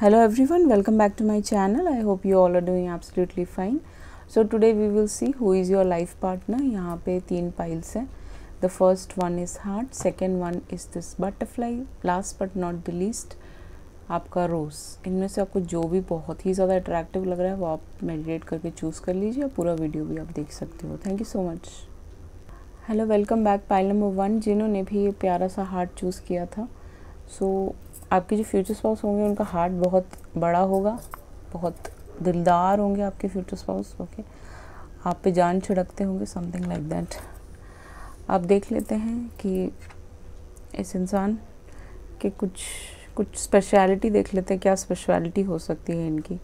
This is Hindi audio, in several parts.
hello everyone welcome back to my channel i hope you all are doing absolutely fine so today we will see who is your life partner yahan pe teen piles hain the first one is heart second one is this butterfly last but not the least आपका रोज़ इनमें से आपको जो भी बहुत ही ज़्यादा अट्रैक्टिव लग रहा है वो आप मेडिटेट करके चूज़ कर लीजिए और पूरा वीडियो भी आप देख सकते हो thank you so much hello welcome back pile number one जिन्होंने भी ये प्यारा सा हार्ट चूज़ किया था सो so, आपके जो फ्यूचर स्पाउस होंगे उनका हार्ट बहुत बड़ा होगा बहुत दिलदार होंगे आपके फ्यूचर स्पाउस ओके आप पे जान छिड़कते होंगे समथिंग लाइक दैट आप देख लेते हैं कि इस इंसान के कुछ कुछ स्पेशलिटी देख लेते हैं क्या स्पेशलिटी हो सकती है इनकी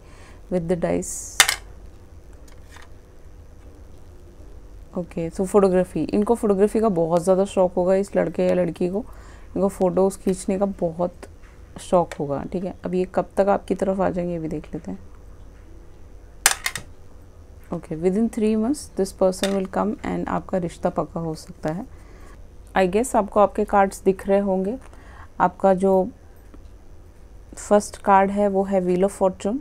with the dice okay so photography इनको फोटोग्राफी का बहुत ज़्यादा शौक होगा इस लड़के या लड़की को इनको फ़ोटोज़ खींचने का बहुत शॉक होगा ठीक है अब ये कब तक आपकी तरफ आ जाएंगे ये भी देख लेते हैं okay within three months this person will come and आपका रिश्ता पक्का हो सकता है आई गेस आपको आपके कार्ड्स दिख रहे होंगे आपका जो फर्स्ट कार्ड है वो है wheel of fortune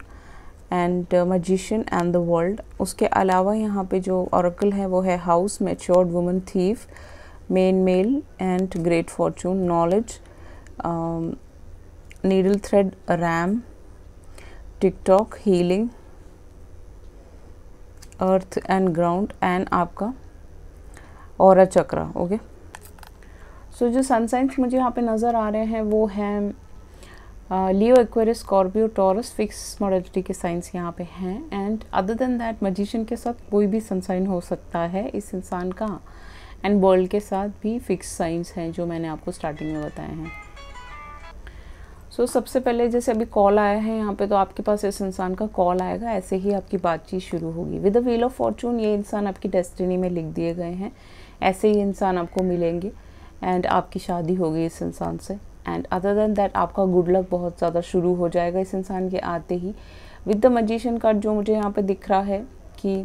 and magician and the world उसके अलावा यहाँ पे जो औरकल है वो है house matured woman thief men male and great fortune knowledge needle thread ram TikTok healing earth and ground and आपका और चक्रा ओके सो जो सनसाइंस मुझे यहाँ पे नज़र आ रहे हैं वो हैं Leo Aquarius Scorpio Taurus fix modality के साइंस यहाँ पे हैं and other than that magician के साथ कोई भी सनसाइन हो सकता है इस इंसान का एंड वर्ल्ड के साथ भी फिक्स साइंस हैं जो मैंने आपको स्टार्टिंग में बताए हैं सो so, सबसे पहले जैसे अभी कॉल आया है यहाँ पे तो आपके पास इस इंसान का कॉल आएगा ऐसे ही आपकी बातचीत शुरू होगी with the wheel of fortune ये इंसान आपकी डेस्टिनी में लिख दिए गए हैं ऐसे ही इंसान आपको मिलेंगे एंड आपकी शादी होगी इस इंसान से एंड अदर देन दैट आपका गुड लक बहुत ज़्यादा शुरू हो जाएगा इस इंसान के आते ही विद द मजिशन कार्ड जो मुझे यहाँ पर दिख रहा है कि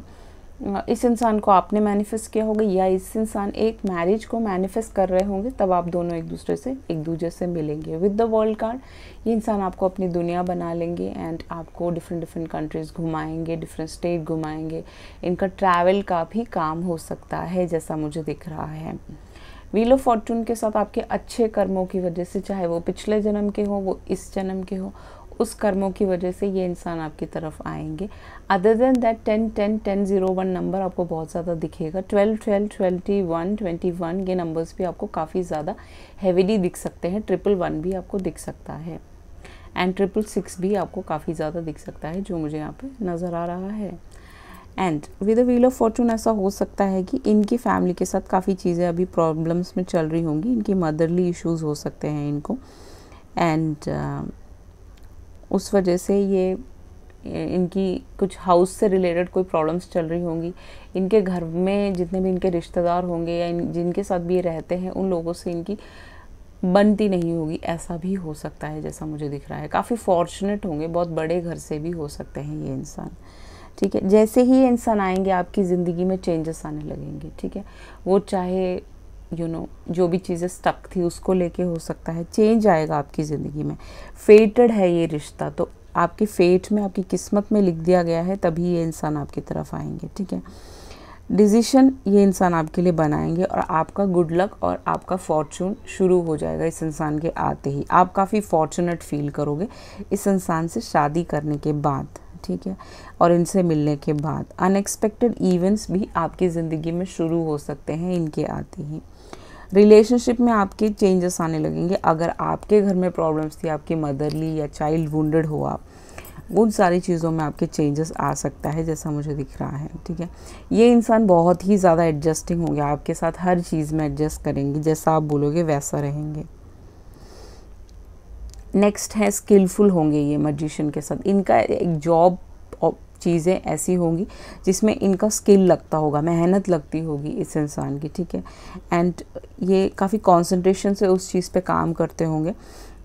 इस इंसान को आपने मैनिफेस्ट किया होगा या इस इंसान एक मैरिज को मैनिफेस्ट कर रहे होंगे तब आप दोनों एक दूसरे से एक दूसरे से मिलेंगे विद द वर्ल्ड कार्ड ये इंसान आपको अपनी दुनिया बना लेंगे एंड आपको डिफरेंट डिफरेंट कंट्रीज़ घुमाएंगे डिफरेंट स्टेट घुमाएंगे इनका ट्रैवल का भी काम हो सकता है जैसा मुझे दिख रहा है वीलो फॉर्चून के साथ आपके अच्छे कर्मों की वजह से चाहे वो पिछले जन्म के हो वो इस जन्म के हो उस कर्मों की वजह से ये इंसान आपकी तरफ आएंगे other than that ten ten ten zero one number आपको बहुत ज़्यादा दिखेगा twelve twelve twenty one twenty one ये नंबर्स भी आपको काफ़ी ज़्यादा हैवीली दिख सकते हैं ट्रिपल वन भी आपको दिख सकता है एंड ट्रिपल सिक्स भी आपको काफ़ी ज़्यादा दिख सकता है जो मुझे यहाँ पे नज़र आ रहा है and with a wheel of fortune ऐसा हो सकता है कि इनकी फैमिली के साथ काफ़ी चीज़ें अभी प्रॉब्लम्स में चल रही होंगी इनकी मदरली इश्यूज़ हो सकते हैं इनको एंड उस वजह से ये इनकी कुछ हाउस से रिलेटेड कोई प्रॉब्लम्स चल रही होंगी इनके घर में जितने भी इनके रिश्तेदार होंगे या इन जिनके साथ भी ये रहते हैं उन लोगों से इनकी बनती नहीं होगी ऐसा भी हो सकता है जैसा मुझे दिख रहा है काफ़ी फॉर्चुनेट होंगे बहुत बड़े घर से भी हो सकते हैं ये इंसान ठीक है जैसे ही इंसान आएंगे आपकी ज़िंदगी में चेंजेस आने लगेंगे ठीक है वो चाहे यू you नो know, जो भी चीज़ें स्टक थी उसको लेके हो सकता है चेंज आएगा आपकी ज़िंदगी में फेटेड है ये रिश्ता तो आपके फेट में आपकी किस्मत में लिख दिया गया है तभी ये इंसान आपकी तरफ आएंगे ठीक है डिसीशन ये इंसान आपके लिए बनाएंगे और आपका गुड लक और आपका फॉर्चून शुरू हो जाएगा इस इंसान के आते ही आप काफ़ी फॉर्चुनेट फील करोगे इस इंसान से शादी करने के बाद ठीक है और इनसे मिलने के बाद अनएक्सपेक्टेड इवेंट्स भी आपकी ज़िंदगी में शुरू हो सकते हैं इनके आते ही रिलेशनशिप में आपके चेंजेस आने लगेंगे अगर आपके घर में प्रॉब्लम्स थी आपकी मदरली या चाइल्ड वुंडेड हो आप उन सारी चीज़ों में आपके चेंजेस आ सकता है जैसा मुझे दिख रहा है ठीक है ये इंसान बहुत ही ज़्यादा एडजस्टिंग हो गया आपके साथ हर चीज़ में एडजस्ट करेंगे जैसा आप बोलोगे वैसा रहेंगे नेक्स्ट है स्किलफुल होंगे ये मजिशियन के साथ इनका एक जॉब चीज़ें ऐसी होंगी जिसमें इनका स्किल लगता होगा मेहनत लगती होगी इस इंसान की ठीक है एंड ये काफ़ी कॉन्सेंट्रेशन से उस चीज़ पे काम करते होंगे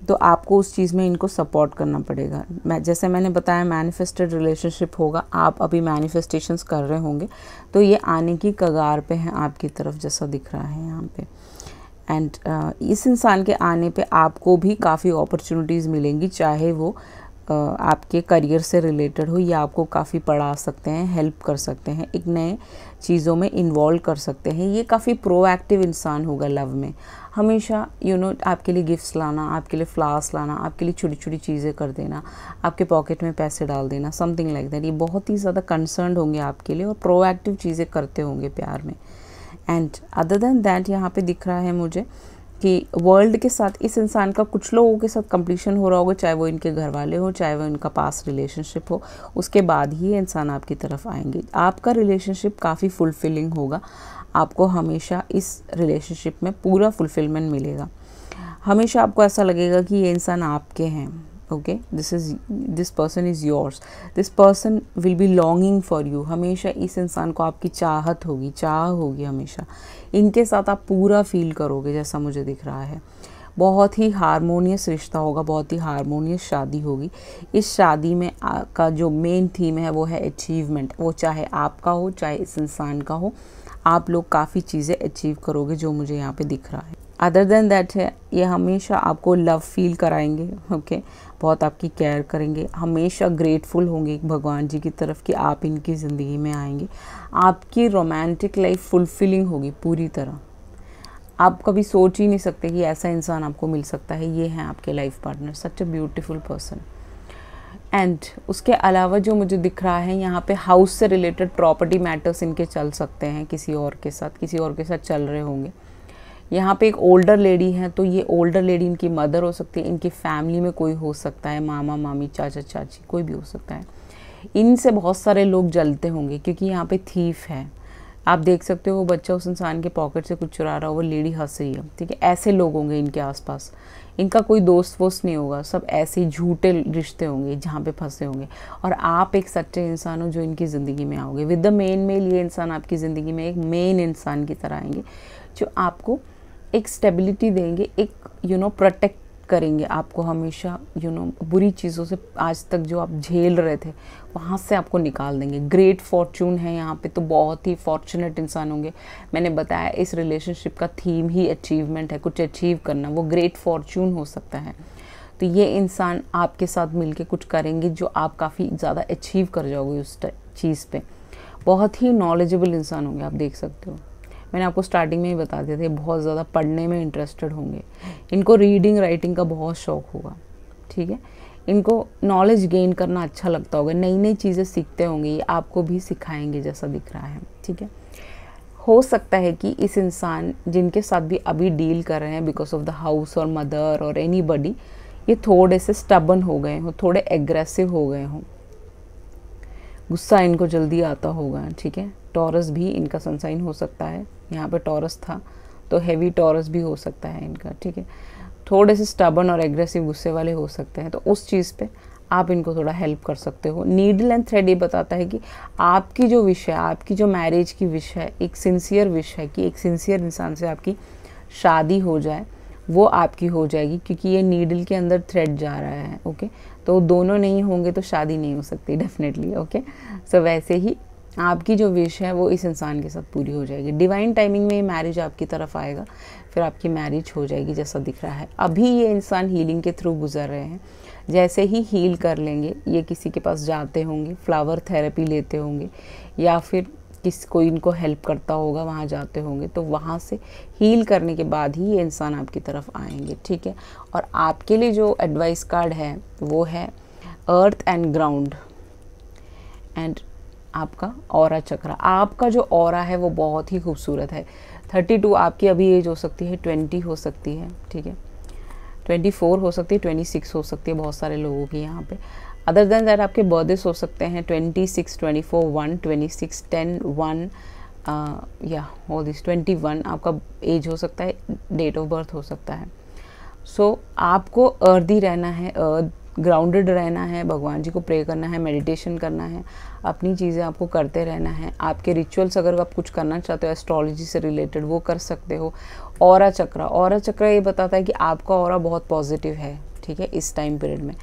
तो आपको उस चीज़ में इनको सपोर्ट करना पड़ेगा मैं जैसे मैंने बताया मैनिफेस्टेड रिलेशनशिप होगा आप अभी मैनिफेस्टेशंस कर रहे होंगे तो ये आने की कगार पे हैं आपकी तरफ जैसा दिख रहा है यहाँ पे एंड uh, इस इंसान के आने पे आपको भी काफ़ी अपॉर्चुनिटीज़ मिलेंगी चाहे वो आपके करियर से रिलेटेड हो ये आपको काफ़ी पढ़ा सकते हैं हेल्प कर सकते हैं एक नए चीज़ों में इन्वॉल्व कर सकते हैं ये काफ़ी प्रोएक्टिव इंसान होगा लव में हमेशा यू you नो know, आपके लिए गिफ्ट्स लाना आपके लिए फ्लावर्स लाना आपके लिए छोटी छोटी चीज़ें कर देना आपके पॉकेट में पैसे डाल देना समथिंग लाइक दैट ये बहुत ही ज़्यादा कंसर्न होंगे आपके लिए और प्रोएक्टिव चीज़ें करते होंगे प्यार में एंड अदर देन दैट यहाँ पे दिख रहा है मुझे कि वर्ल्ड के साथ इस इंसान का कुछ लोगों के साथ कंप्लीशन हो रहा होगा चाहे वो इनके घर वाले हो चाहे वो इनका पास रिलेशनशिप हो उसके बाद ही ये इंसान आपकी तरफ आएंगे आपका रिलेशनशिप काफ़ी फुलफिलिंग होगा आपको हमेशा इस रिलेशनशिप में पूरा फुलफिलमेंट मिलेगा हमेशा आपको ऐसा लगेगा कि ये इंसान आपके हैं okay this is this person is yours this person will be longing for you हमेशा इस इंसान को आपकी चाहत होगी चाह होगी हमेशा इनके साथ आप पूरा फील करोगे जैसा मुझे दिख रहा है बहुत ही हारमोनियस रिश्ता होगा बहुत ही हारमोनियस शादी होगी इस शादी में का जो मेन थीम है वो है अचीवमेंट वो चाहे आपका हो चाहे इस इंसान का हो आप लोग काफ़ी चीज़ें अचीव करोगे जो मुझे यहाँ पे दिख रहा है अदर देन दैट है ये हमेशा आपको लव फील कराएंगे ओके okay? बहुत आपकी केयर करेंगे हमेशा ग्रेटफुल होंगे भगवान जी की तरफ कि आप इनकी ज़िंदगी में आएंगे आपकी रोमांटिक लाइफ फुलफिलिंग होगी पूरी तरह आप कभी सोच ही नहीं सकते कि ऐसा इंसान आपको मिल सकता है ये है आपके life partner such a beautiful person and उसके अलावा जो मुझे दिख रहा है यहाँ पे हाउस से रिलेटेड प्रॉपर्टी मैटर्स इनके चल सकते हैं किसी और के साथ किसी और के साथ चल रहे होंगे यहाँ पे एक ओल्डर लेडी है तो ये ओल्डर लेडी इनकी मदर हो सकती है इनकी फैमिली में कोई हो सकता है मामा मामी चाचा चाची कोई भी हो सकता है इनसे बहुत सारे लोग जलते होंगे क्योंकि यहाँ पे थीफ है आप देख सकते हो वो बच्चा उस इंसान के पॉकेट से कुछ चुरा रहा हो वो लेडी हंस रही है ठीक है ऐसे लोग होंगे इनके आसपास इनका कोई दोस्त वोस्त नहीं होगा सब ऐसे झूठे रिश्ते होंगे जहाँ पे फंसे होंगे और आप एक सच्चे इंसान हो जो इनकी ज़िंदगी में आओगे विद द मेन मेल ये इंसान आपकी ज़िंदगी में एक मेन इंसान की तरह आएंगे जो आपको एक स्टेबिलिटी देंगे एक यू नो प्रोटेक्ट करेंगे आपको हमेशा यू नो बुरी चीज़ों से आज तक जो आप झेल रहे थे वहाँ से आपको निकाल देंगे ग्रेट फॉर्चून है यहाँ पे तो बहुत ही फॉर्चुनेट इंसान होंगे मैंने बताया इस रिलेशनशिप का थीम ही अचीवमेंट है कुछ अचीव करना वो ग्रेट फॉर्चून हो सकता है तो ये इंसान आपके साथ मिल कुछ करेंगे जो आप काफ़ी ज़्यादा अचीव कर जाओगे उस चीज़ पर बहुत ही नॉलेजेबल इंसान होंगे आप देख सकते हो मैंने आपको स्टार्टिंग में ही बता दिया था बहुत ज़्यादा पढ़ने में इंटरेस्टेड होंगे इनको रीडिंग राइटिंग का बहुत शौक होगा ठीक है इनको नॉलेज गेन करना अच्छा लगता होगा नई नई चीज़ें सीखते होंगे ये आपको भी सिखाएंगे जैसा दिख रहा है ठीक है हो सकता है कि इस इंसान जिनके साथ भी अभी डील कर रहे हैं बिकॉज ऑफ द हाउस और मदर और एनी बडी ये थोड़े से स्टबन हो गए हों थोड़े एग्रेसिव हो गए हों गुस्सा इनको जल्दी आता होगा ठीक है टॉरस भी इनका सनसाइन हो सकता है यहाँ पर टॉरस था तो हैवी टॉरस भी हो सकता है इनका ठीक है थोड़े से स्टबन और एग्रेसिव गुस्से वाले हो सकते हैं तो उस चीज़ पे आप इनको थोड़ा हेल्प कर सकते हो नीडल एंड थ्रेड ये बताता है कि आपकी जो विषय है आपकी जो मैरिज की विष है एक सिंसियर विश है कि एक सिंसियर इंसान से आपकी शादी हो जाए वो आपकी हो जाएगी क्योंकि ये नीडल के अंदर थ्रेड जा रहा है ओके तो दोनों नहीं होंगे तो शादी नहीं हो सकती डेफिनेटली ओके सो वैसे ही आपकी जो विश है वो इस इंसान के साथ पूरी हो जाएगी डिवाइन टाइमिंग में मैरिज आपकी तरफ आएगा फिर आपकी मैरिज हो जाएगी जैसा दिख रहा है अभी ये इंसान हीलिंग के थ्रू गुजर रहे हैं जैसे ही हील कर लेंगे ये किसी के पास जाते होंगे फ्लावर थेरेपी लेते होंगे या फिर किस कोई इनको हेल्प करता होगा वहाँ जाते होंगे तो वहाँ से हील करने के बाद ही ये इंसान आपकी तरफ आएंगे ठीक है और आपके लिए जो एडवाइस कार्ड है वो है अर्थ एंड ग्राउंड एंड आपका और चक्र आपका जो और है वो बहुत ही खूबसूरत है थर्टी टू आपकी अभी एज हो सकती है ट्वेंटी हो सकती है ठीक है ट्वेंटी फोर हो सकती है ट्वेंटी सिक्स हो सकती है बहुत सारे लोगों की यहाँ पे अदर देन दैट आपके बर्थडेज हो सकते हैं twenty six twenty four one twenty six ten one या ऑल दिस ट्वेंटी वन आपका एज हो सकता है डेट ऑफ बर्थ हो सकता है सो so, आपको अर्दी रहना है अर्थ ग्राउंडेड रहना है भगवान जी को प्रे करना है मेडिटेशन करना है अपनी चीज़ें आपको करते रहना है आपके रिचुअल्स अगर आप कुछ करना चाहते हो एस्ट्रोलॉजी से रिलेटेड वो कर सकते हो और चक्र और चक्रा ये बताता है कि आपका और बहुत पॉजिटिव है ठीक है इस टाइम पीरियड में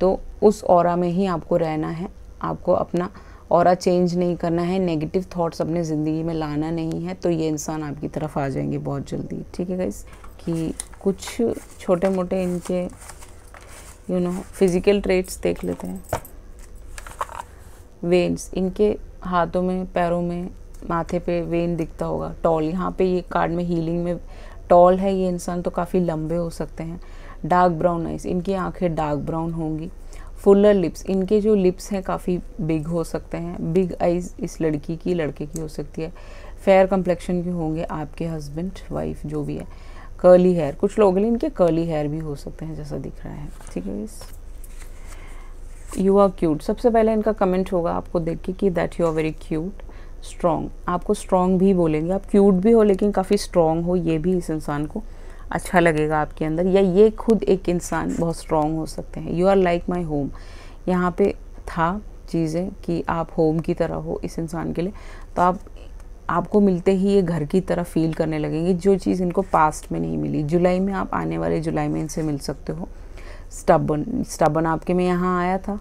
तो उस और में ही आपको रहना है आपको अपना और चेंज नहीं करना है नेगेटिव थाट्स अपने ज़िंदगी में लाना नहीं है तो ये इंसान आपकी तरफ आ जाएंगे बहुत जल्दी ठीक है गाइस कि कुछ छोटे मोटे इनके यू नो फिज़िकल ट्रेट्स देख लेते हैं वेन्स इनके हाथों में पैरों में माथे पे वेन दिखता होगा टॉल यहाँ पे ये कार्ड में हीलिंग में टॉल है ये इंसान तो काफ़ी लंबे हो सकते हैं डार्क ब्राउन आइज इनकी आंखें डार्क ब्राउन होंगी फुलर लिप्स इनके जो लिप्स हैं काफ़ी बिग हो सकते हैं बिग आइज इस लड़की की लड़के की हो सकती है फेयर कम्प्लेक्शन के होंगे आपके हस्बैंड वाइफ जो भी है कर्ली हेयर कुछ लोगों के लिए इनके कर्ली हेयर भी हो सकते हैं जैसा दिख रहा है ठीक है यू आर क्यूट सबसे पहले इनका कमेंट होगा आपको देख के कि that you are very cute strong आपको स्ट्रांग भी बोलेंगे आप क्यूट भी हो लेकिन काफ़ी स्ट्रांग हो ये भी इस इंसान को अच्छा लगेगा आपके अंदर या ये खुद एक इंसान बहुत स्ट्रांग हो सकते हैं you are like my home यहाँ पे था चीज़ें कि आप होम की तरह हो इस इंसान के लिए तो आप आपको मिलते ही ये घर की तरह फील करने लगेंगे जो चीज़ इनको पास्ट में नहीं मिली जुलाई में आप आने वाले जुलाई में इनसे मिल सकते हो स्टबन स्टबन आपके में यहाँ आया था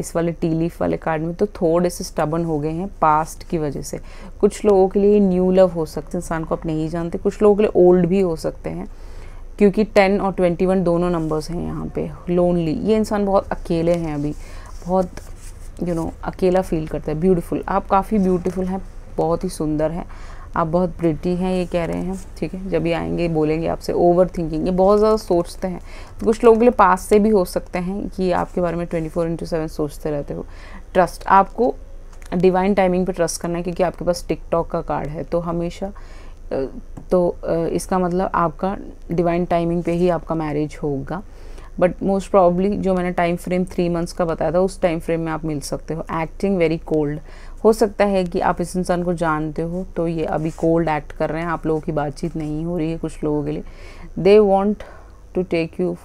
इस वाले टी लीफ वाले कार्ड में तो थोड़े से स्टबन हो गए हैं पास्ट की वजह से कुछ लोगों के लिए न्यू लव हो सकते हैं इंसान को आप नहीं जानते कुछ लोगों के लिए ओल्ड भी हो सकते हैं क्योंकि टेन और ट्वेंटी वन दोनों नंबर्स हैं यहाँ पे लोनली ये इंसान बहुत अकेले हैं अभी बहुत यू you नो know, अकेला फील करता है ब्यूटीफुल आप काफ़ी ब्यूटीफुल हैं बहुत ही सुंदर है आप बहुत प्रिटी हैं ये कह रहे हैं ठीक है जब ये आएंगे बोलेंगे आपसे ओवर थिंकिंग ये बहुत ज़्यादा सोचते हैं तो कुछ लोगों के लिए पास से भी हो सकते हैं कि आपके बारे में ट्वेंटी फोर इंटू सेवन सोचते रहते हो ट्रस्ट आपको डिवाइन टाइमिंग पे ट्रस्ट करना है क्योंकि आपके पास टिकटॉक का कार्ड है तो हमेशा तो इसका मतलब आपका डिवाइन टाइमिंग पे ही आपका मैरिज होगा बट मोस्ट प्रॉब्ली जो मैंने टाइम फ्रेम थ्री मंथ्स का बताया था उस टाइम फ्रेम में आप मिल सकते हो एक्टिंग वेरी कोल्ड हो सकता है कि आप इस इंसान को जानते हो तो ये अभी कोल्ड एक्ट कर रहे हैं आप लोगों की बातचीत नहीं हो रही है कुछ लोगों के लिए they want to take you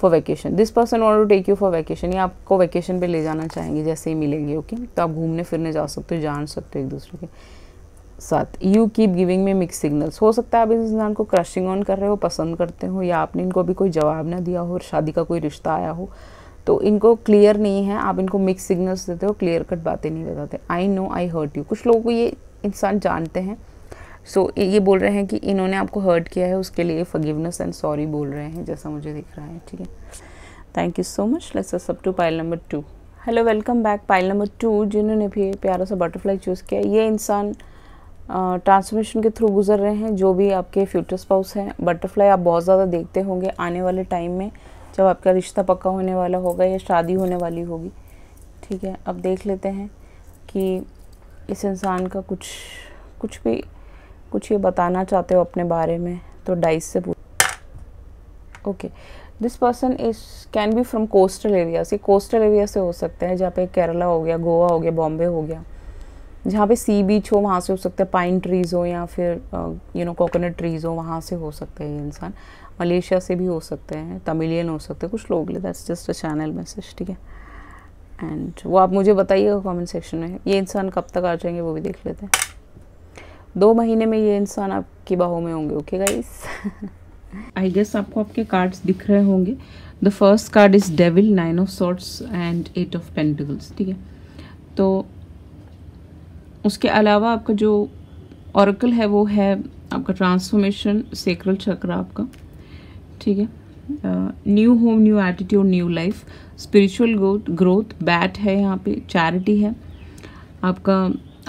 for vacation this person want to take you for vacation ये आपको वैकेशन पे ले जाना चाहेंगे जैसे ही मिलेंगे ओके okay? तो आप घूमने फिरने जा सकते हो जान सकते हो एक दूसरे के साथ you keep giving me mix signals हो सकता है आप इस इंसान को क्रशिंग ऑन कर रहे हो पसंद करते हो या आपने इनको अभी कोई जवाब ना दिया हो और शादी का कोई रिश्ता आया हो तो इनको क्लियर नहीं है आप इनको मिक्स सिग्नल्स देते हो क्लियर कट बातें नहीं बताते I know I hurt you कुछ लोगों को ये इंसान जानते हैं सो so, ये बोल रहे हैं कि इन्होंने आपको हर्ट किया है उसके लिए फगिवनेस एंड सॉरी बोल रहे हैं जैसा मुझे दिख रहा है ठीक है thank you so much let's सब to pile number two hello welcome back pile number two जिन्होंने भी प्यारा सा बटरफ्लाई चूज़ किया ये इंसान ट्रांसफॉर्मेशन के थ्रू गुजर रहे हैं जो भी आपके फ्यूचर स्पाउस हैं बटरफ्लाई आप बहुत ज़्यादा देखते होंगे आने वाले टाइम में जब आपका रिश्ता पक्का होने वाला होगा या शादी होने वाली होगी ठीक है अब देख लेते हैं कि इस इंसान का कुछ कुछ भी कुछ ये बताना चाहते हो अपने बारे में तो डाइस से पूछ okay this person is can be from coastal area से कोस्टल एरिया से हो सकते हैं जहाँ पे केरला हो गया गोवा हो गया बॉम्बे हो गया जहाँ पे सी बीच हो वहाँ से हो सकता है पाइन ट्रीज़ हो या फिर यू नो कोकोनट ट्रीज़ हो वहाँ से हो सकता है ये इंसान मलेशिया से भी हो सकते हैं तमिलियन हो सकते हैं कुछ लोग ले that's just a channel message ठीक है एंड वो आप मुझे बताइएगा कमेंट सेक्शन में ये इंसान कब तक आ जाएंगे वो भी देख लेते हैं दो महीने में ये इंसान आपकी बाहों में होंगे ओके गाइस आई गेस आपको आपके कार्ड्स दिख रहे होंगे the first card is devil nine of swords and eight of pentacles ठीक है तो उसके अलावा आपका जो औरकल है वो है आपका ट्रांसफॉर्मेशन सेक्रल चक्र आपका ठीक है new home new attitude new life spiritual growth growth bat है यहाँ पे चैरिटी है आपका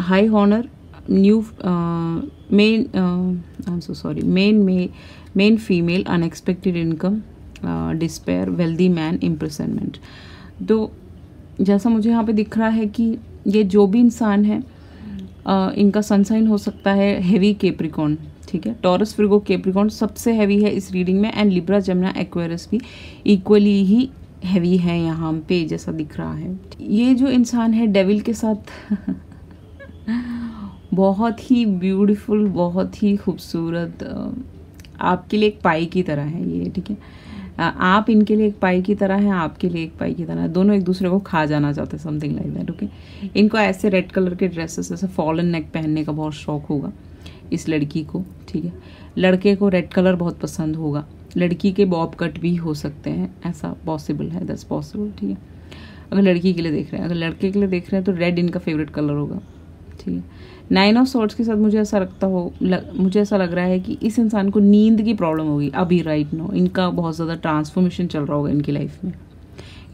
high honour new man I am so sorry man may man female unexpected income despair wealthy man imprisonment तो जैसा मुझे यहाँ पे दिख रहा है कि ये जो भी इंसान है uh, इनका सनसाइन हो सकता है हेवी केप्रिकॉन ठीक है टॉरस फ्रिगो केप्रिकॉन सबसे हैवी है इस रीडिंग में एंड लिब्रा जमुना एक्वेरस भी इक्वली ही हैवी है यहाँ पे जैसा दिख रहा है ये जो इंसान है डेविल के साथ बहुत ही ब्यूटीफुल बहुत ही खूबसूरत आपके लिए एक पाई की तरह है ये ठीक है आप इनके लिए एक पाई की तरह है आपके लिए एक पाई की तरह है दोनों एक दूसरे को खा जाना चाहते हैं समथिंग लाइक दैट ओके इनको ऐसे रेड कलर के ड्रेसेस ऐसे फॉलन नेक पहनने का बहुत शौक होगा इस लड़की को ठीक है लड़के को रेड कलर बहुत पसंद होगा लड़की के बॉब कट भी हो सकते हैं ऐसा पॉसिबल है दस पॉसिबल ठीक है अगर लड़की के लिए देख रहे हैं अगर लड़के के लिए देख रहे हैं तो रेड इनका फेवरेट कलर होगा ठीक है नाइन ऑफ सॉर्ट्स के साथ मुझे ऐसा लगता हो लग, मुझे ऐसा लग रहा है कि इस इंसान को नींद की प्रॉब्लम होगी अभी राइट नो इनका बहुत ज़्यादा ट्रांसफॉर्मेशन चल रहा होगा इनकी लाइफ में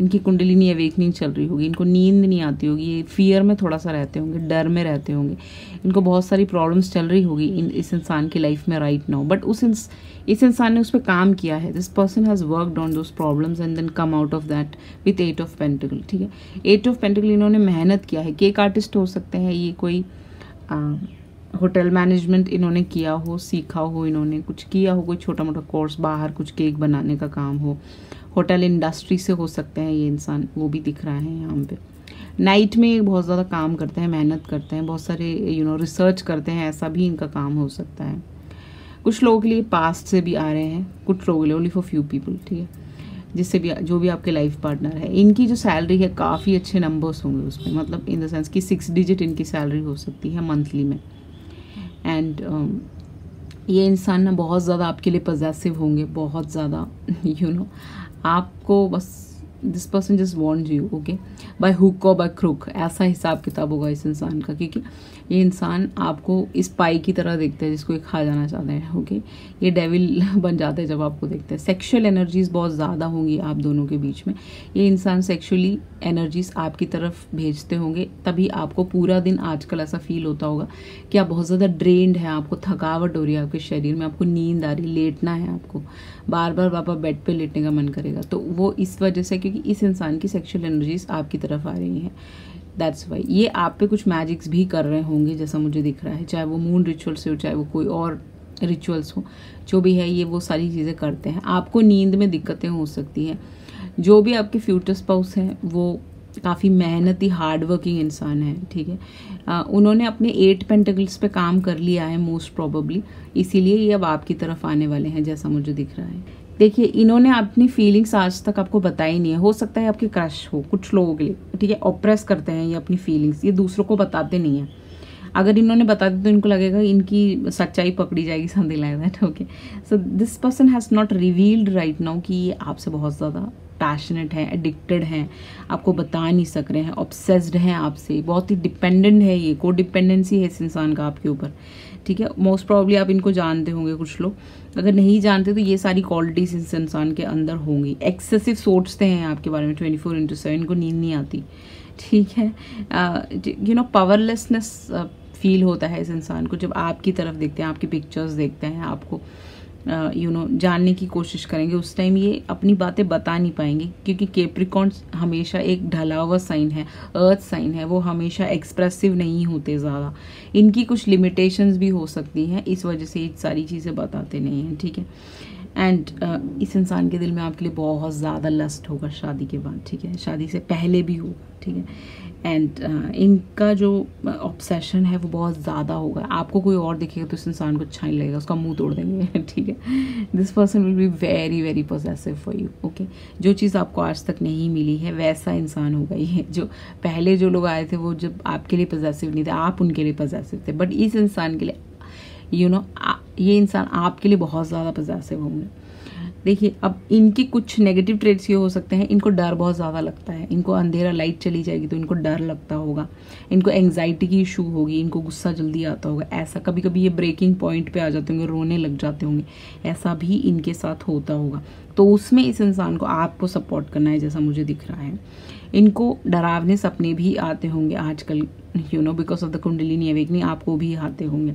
इनकी कुंडलिनी अवेकनिंग चल रही होगी इनको नींद नहीं आती होगी ये फियर में थोड़ा सा रहते होंगे डर में रहते होंगे इनको बहुत सारी प्रॉब्लम्स चल रही होगी इन इस इंसान की लाइफ में राइट नाउ बट उस इंस, इस इंसान ने उस पर काम किया है this person has worked on those problems and then come out of that with eight of pentacle ठीक है एट ऑफ पेंटिकल इन्होंने मेहनत किया है केक आर्टिस्ट हो सकते हैं ये कोई आ, होटल मैनेजमेंट इन्होंने किया हो सीखा हो इन्होंने कुछ किया हो कोई छोटा मोटा कोर्स बाहर कुछ केक बनाने का काम हो होटल इंडस्ट्री से हो सकते हैं ये इंसान वो भी दिख रहा है यहाँ पे नाइट में बहुत ज़्यादा काम करते हैं मेहनत करते हैं बहुत सारे यू नो रिसर्च करते हैं ऐसा भी इनका काम हो सकता है कुछ लोगों के लिए पास्ट से भी आ रहे हैं कुछ लोगों के लिए ओनली फॉर फ्यू पीपल ठीक है जिससे भी जो भी आपके लाइफ पार्टनर है इनकी जो सैलरी है काफ़ी अच्छे नंबर्स होंगे उसमें मतलब इन द सेंस कि सिक्स डिजिट इनकी सैलरी हो सकती है मंथली में एंड ये इंसान ना बहुत ज़्यादा आपके लिए पजेसिव होंगे बहुत ज़्यादा यू नो आपको बस this person just want you okay by hook और बाय क्रुक ऐसा हिसाब किताब होगा इस इंसान का क्योंकि ये इंसान आपको इस पाई की तरह देखता है जिसको ये खा जाना चाहते हैं ओके ये डेविल बन जाते हैं जब आपको देखते हैं सेक्शुअल एनर्जीज़ बहुत ज़्यादा होंगी आप दोनों के बीच में ये इंसान सेक्शुअली एनर्जीज़ आपकी तरफ भेजते होंगे तभी आपको पूरा दिन आजकल ऐसा फील होता होगा कि आप बहुत ज़्यादा ड्रेनड है आपको थकावट हो रही है आपके शरीर में आपको नींद आ रही लेटना है आपको बार बार बाबा बेड पर लेटने का मन करेगा तो वो इस वजह से क्योंकि इस इंसान की सेक्शुअल एनर्जीज़ आपकी तरफ आ रही हैं दैट्स वाई ये आप पे कुछ मैजिक्स भी कर रहे होंगे जैसा मुझे दिख रहा है चाहे वो मून रिचुअल्स हो चाहे वो कोई और रिचुअल्स हो जो भी है ये वो सारी चीज़ें करते हैं आपको नींद में दिक्कतें हो सकती हैं जो भी आपके फ्यूचर स्पाउस हैं वो काफ़ी मेहनती हार्ड वर्किंग इंसान है ठीक है उन्होंने अपने एट पेंटिकल्स पे काम कर लिया है मोस्ट प्रॉबली इसीलिए ये अब आपकी तरफ आने वाले हैं जैसा मुझे दिख रहा है देखिए इन्होंने अपनी फीलिंग्स आज तक आपको बताई नहीं है हो सकता है आपके क्रश हो कुछ लोगों के लिए ठीक है ऑप्रेस करते हैं ये अपनी फीलिंग्स ये दूसरों को बताते नहीं हैं अगर इन्होंने बता दी तो इनको लगेगा इनकी सच्चाई पकड़ी जाएगी something like that okay so this person has not revealed right now कि ये आपसे बहुत ज़्यादा पैशनेट हैं एडिक्टेड हैं आपको बता नहीं सक रहे हैं ऑब्सेस्ड हैं आपसे बहुत ही डिपेंडेंट है ये को डिपेंडेंसी है इस इंसान का आपके ऊपर ठीक है मोस्ट प्रॉब्ली आप इनको जानते होंगे कुछ लोग अगर नहीं जानते तो ये सारी क्वालिटीज इस इंसान के अंदर होंगी एक्सेसिव सोचते हैं आपके बारे में ट्वेंटी फोर इंटू सेवन इनको नींद नहीं आती ठीक है यू नो पावरलेसनेस फील होता है इस इंसान को जब आपकी तरफ देखते हैं आपकी पिक्चर्स देखते हैं आपको यू नो जानने की कोशिश करेंगे उस टाइम ये अपनी बातें बता नहीं पाएंगे क्योंकि केप्रिकॉन्स हमेशा एक ढला हुआ साइन है अर्थ साइन है वो हमेशा एक्सप्रेसिव नहीं होते ज़्यादा इनकी कुछ लिमिटेशंस भी हो सकती हैं इस वजह से ये सारी चीज़ें बताते नहीं हैं ठीक है एंड uh, इस इंसान के दिल में आपके लिए बहुत ज़्यादा लस्ट होगा शादी के बाद ठीक है शादी से पहले भी होगा ठीक है एंड uh, इनका जो ऑब्सेशन uh, है वो बहुत ज़्यादा होगा आपको कोई और दिखेगा तो इस इंसान को अच्छा नहीं लगेगा उसका मुंह तोड़ देंगे ठीक है this person will be very very possessive for you okay जो चीज़ आपको आज तक नहीं मिली है वैसा इंसान होगा ये जो पहले जो लोग आए थे वो जब आपके लिए पोजेसिव नहीं थे आप उनके लिए पोजेसिव थे बट इस इंसान के लिए यू you नो know, ये इंसान आपके लिए बहुत ज़्यादा पोजेसिव होंगे देखिए अब इनके कुछ नेगेटिव ट्रेड्स ये हो सकते हैं इनको डर बहुत ज़्यादा लगता है इनको अंधेरा लाइट चली जाएगी तो इनको डर लगता होगा इनको एंग्जाइटी की इशू होगी इनको गुस्सा जल्दी आता होगा ऐसा कभी कभी ये ब्रेकिंग पॉइंट पे आ जाते होंगे रोने लग जाते होंगे ऐसा भी इनके साथ होता होगा तो उसमें इस इंसान को आपको सपोर्ट करना है जैसा मुझे दिख रहा है इनको डरावने सपने भी आते होंगे आजकल you know because of the kundalini awakening आपको भी आते होंगे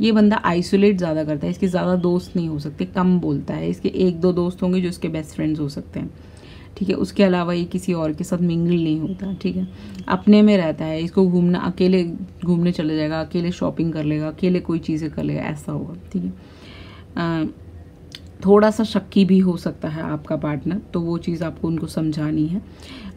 ये बंदा आइसोलेट ज़्यादा करता है इसके ज़्यादा दोस्त नहीं हो सकते कम बोलता है इसके एक दो दोस्त होंगे जो इसके बेस्ट फ्रेंड्स हो सकते हैं ठीक है उसके अलावा ये किसी और के साथ मिंगल नहीं होता ठीक है अपने में रहता है इसको घूमना अकेले घूमने चले जाएगा अकेले शॉपिंग कर लेगा अकेले कोई चीज़ें कर लेगा ऐसा होगा ठीक है थोड़ा सा शक्की भी हो सकता है आपका पार्टनर तो वो चीज़ आपको उनको समझानी है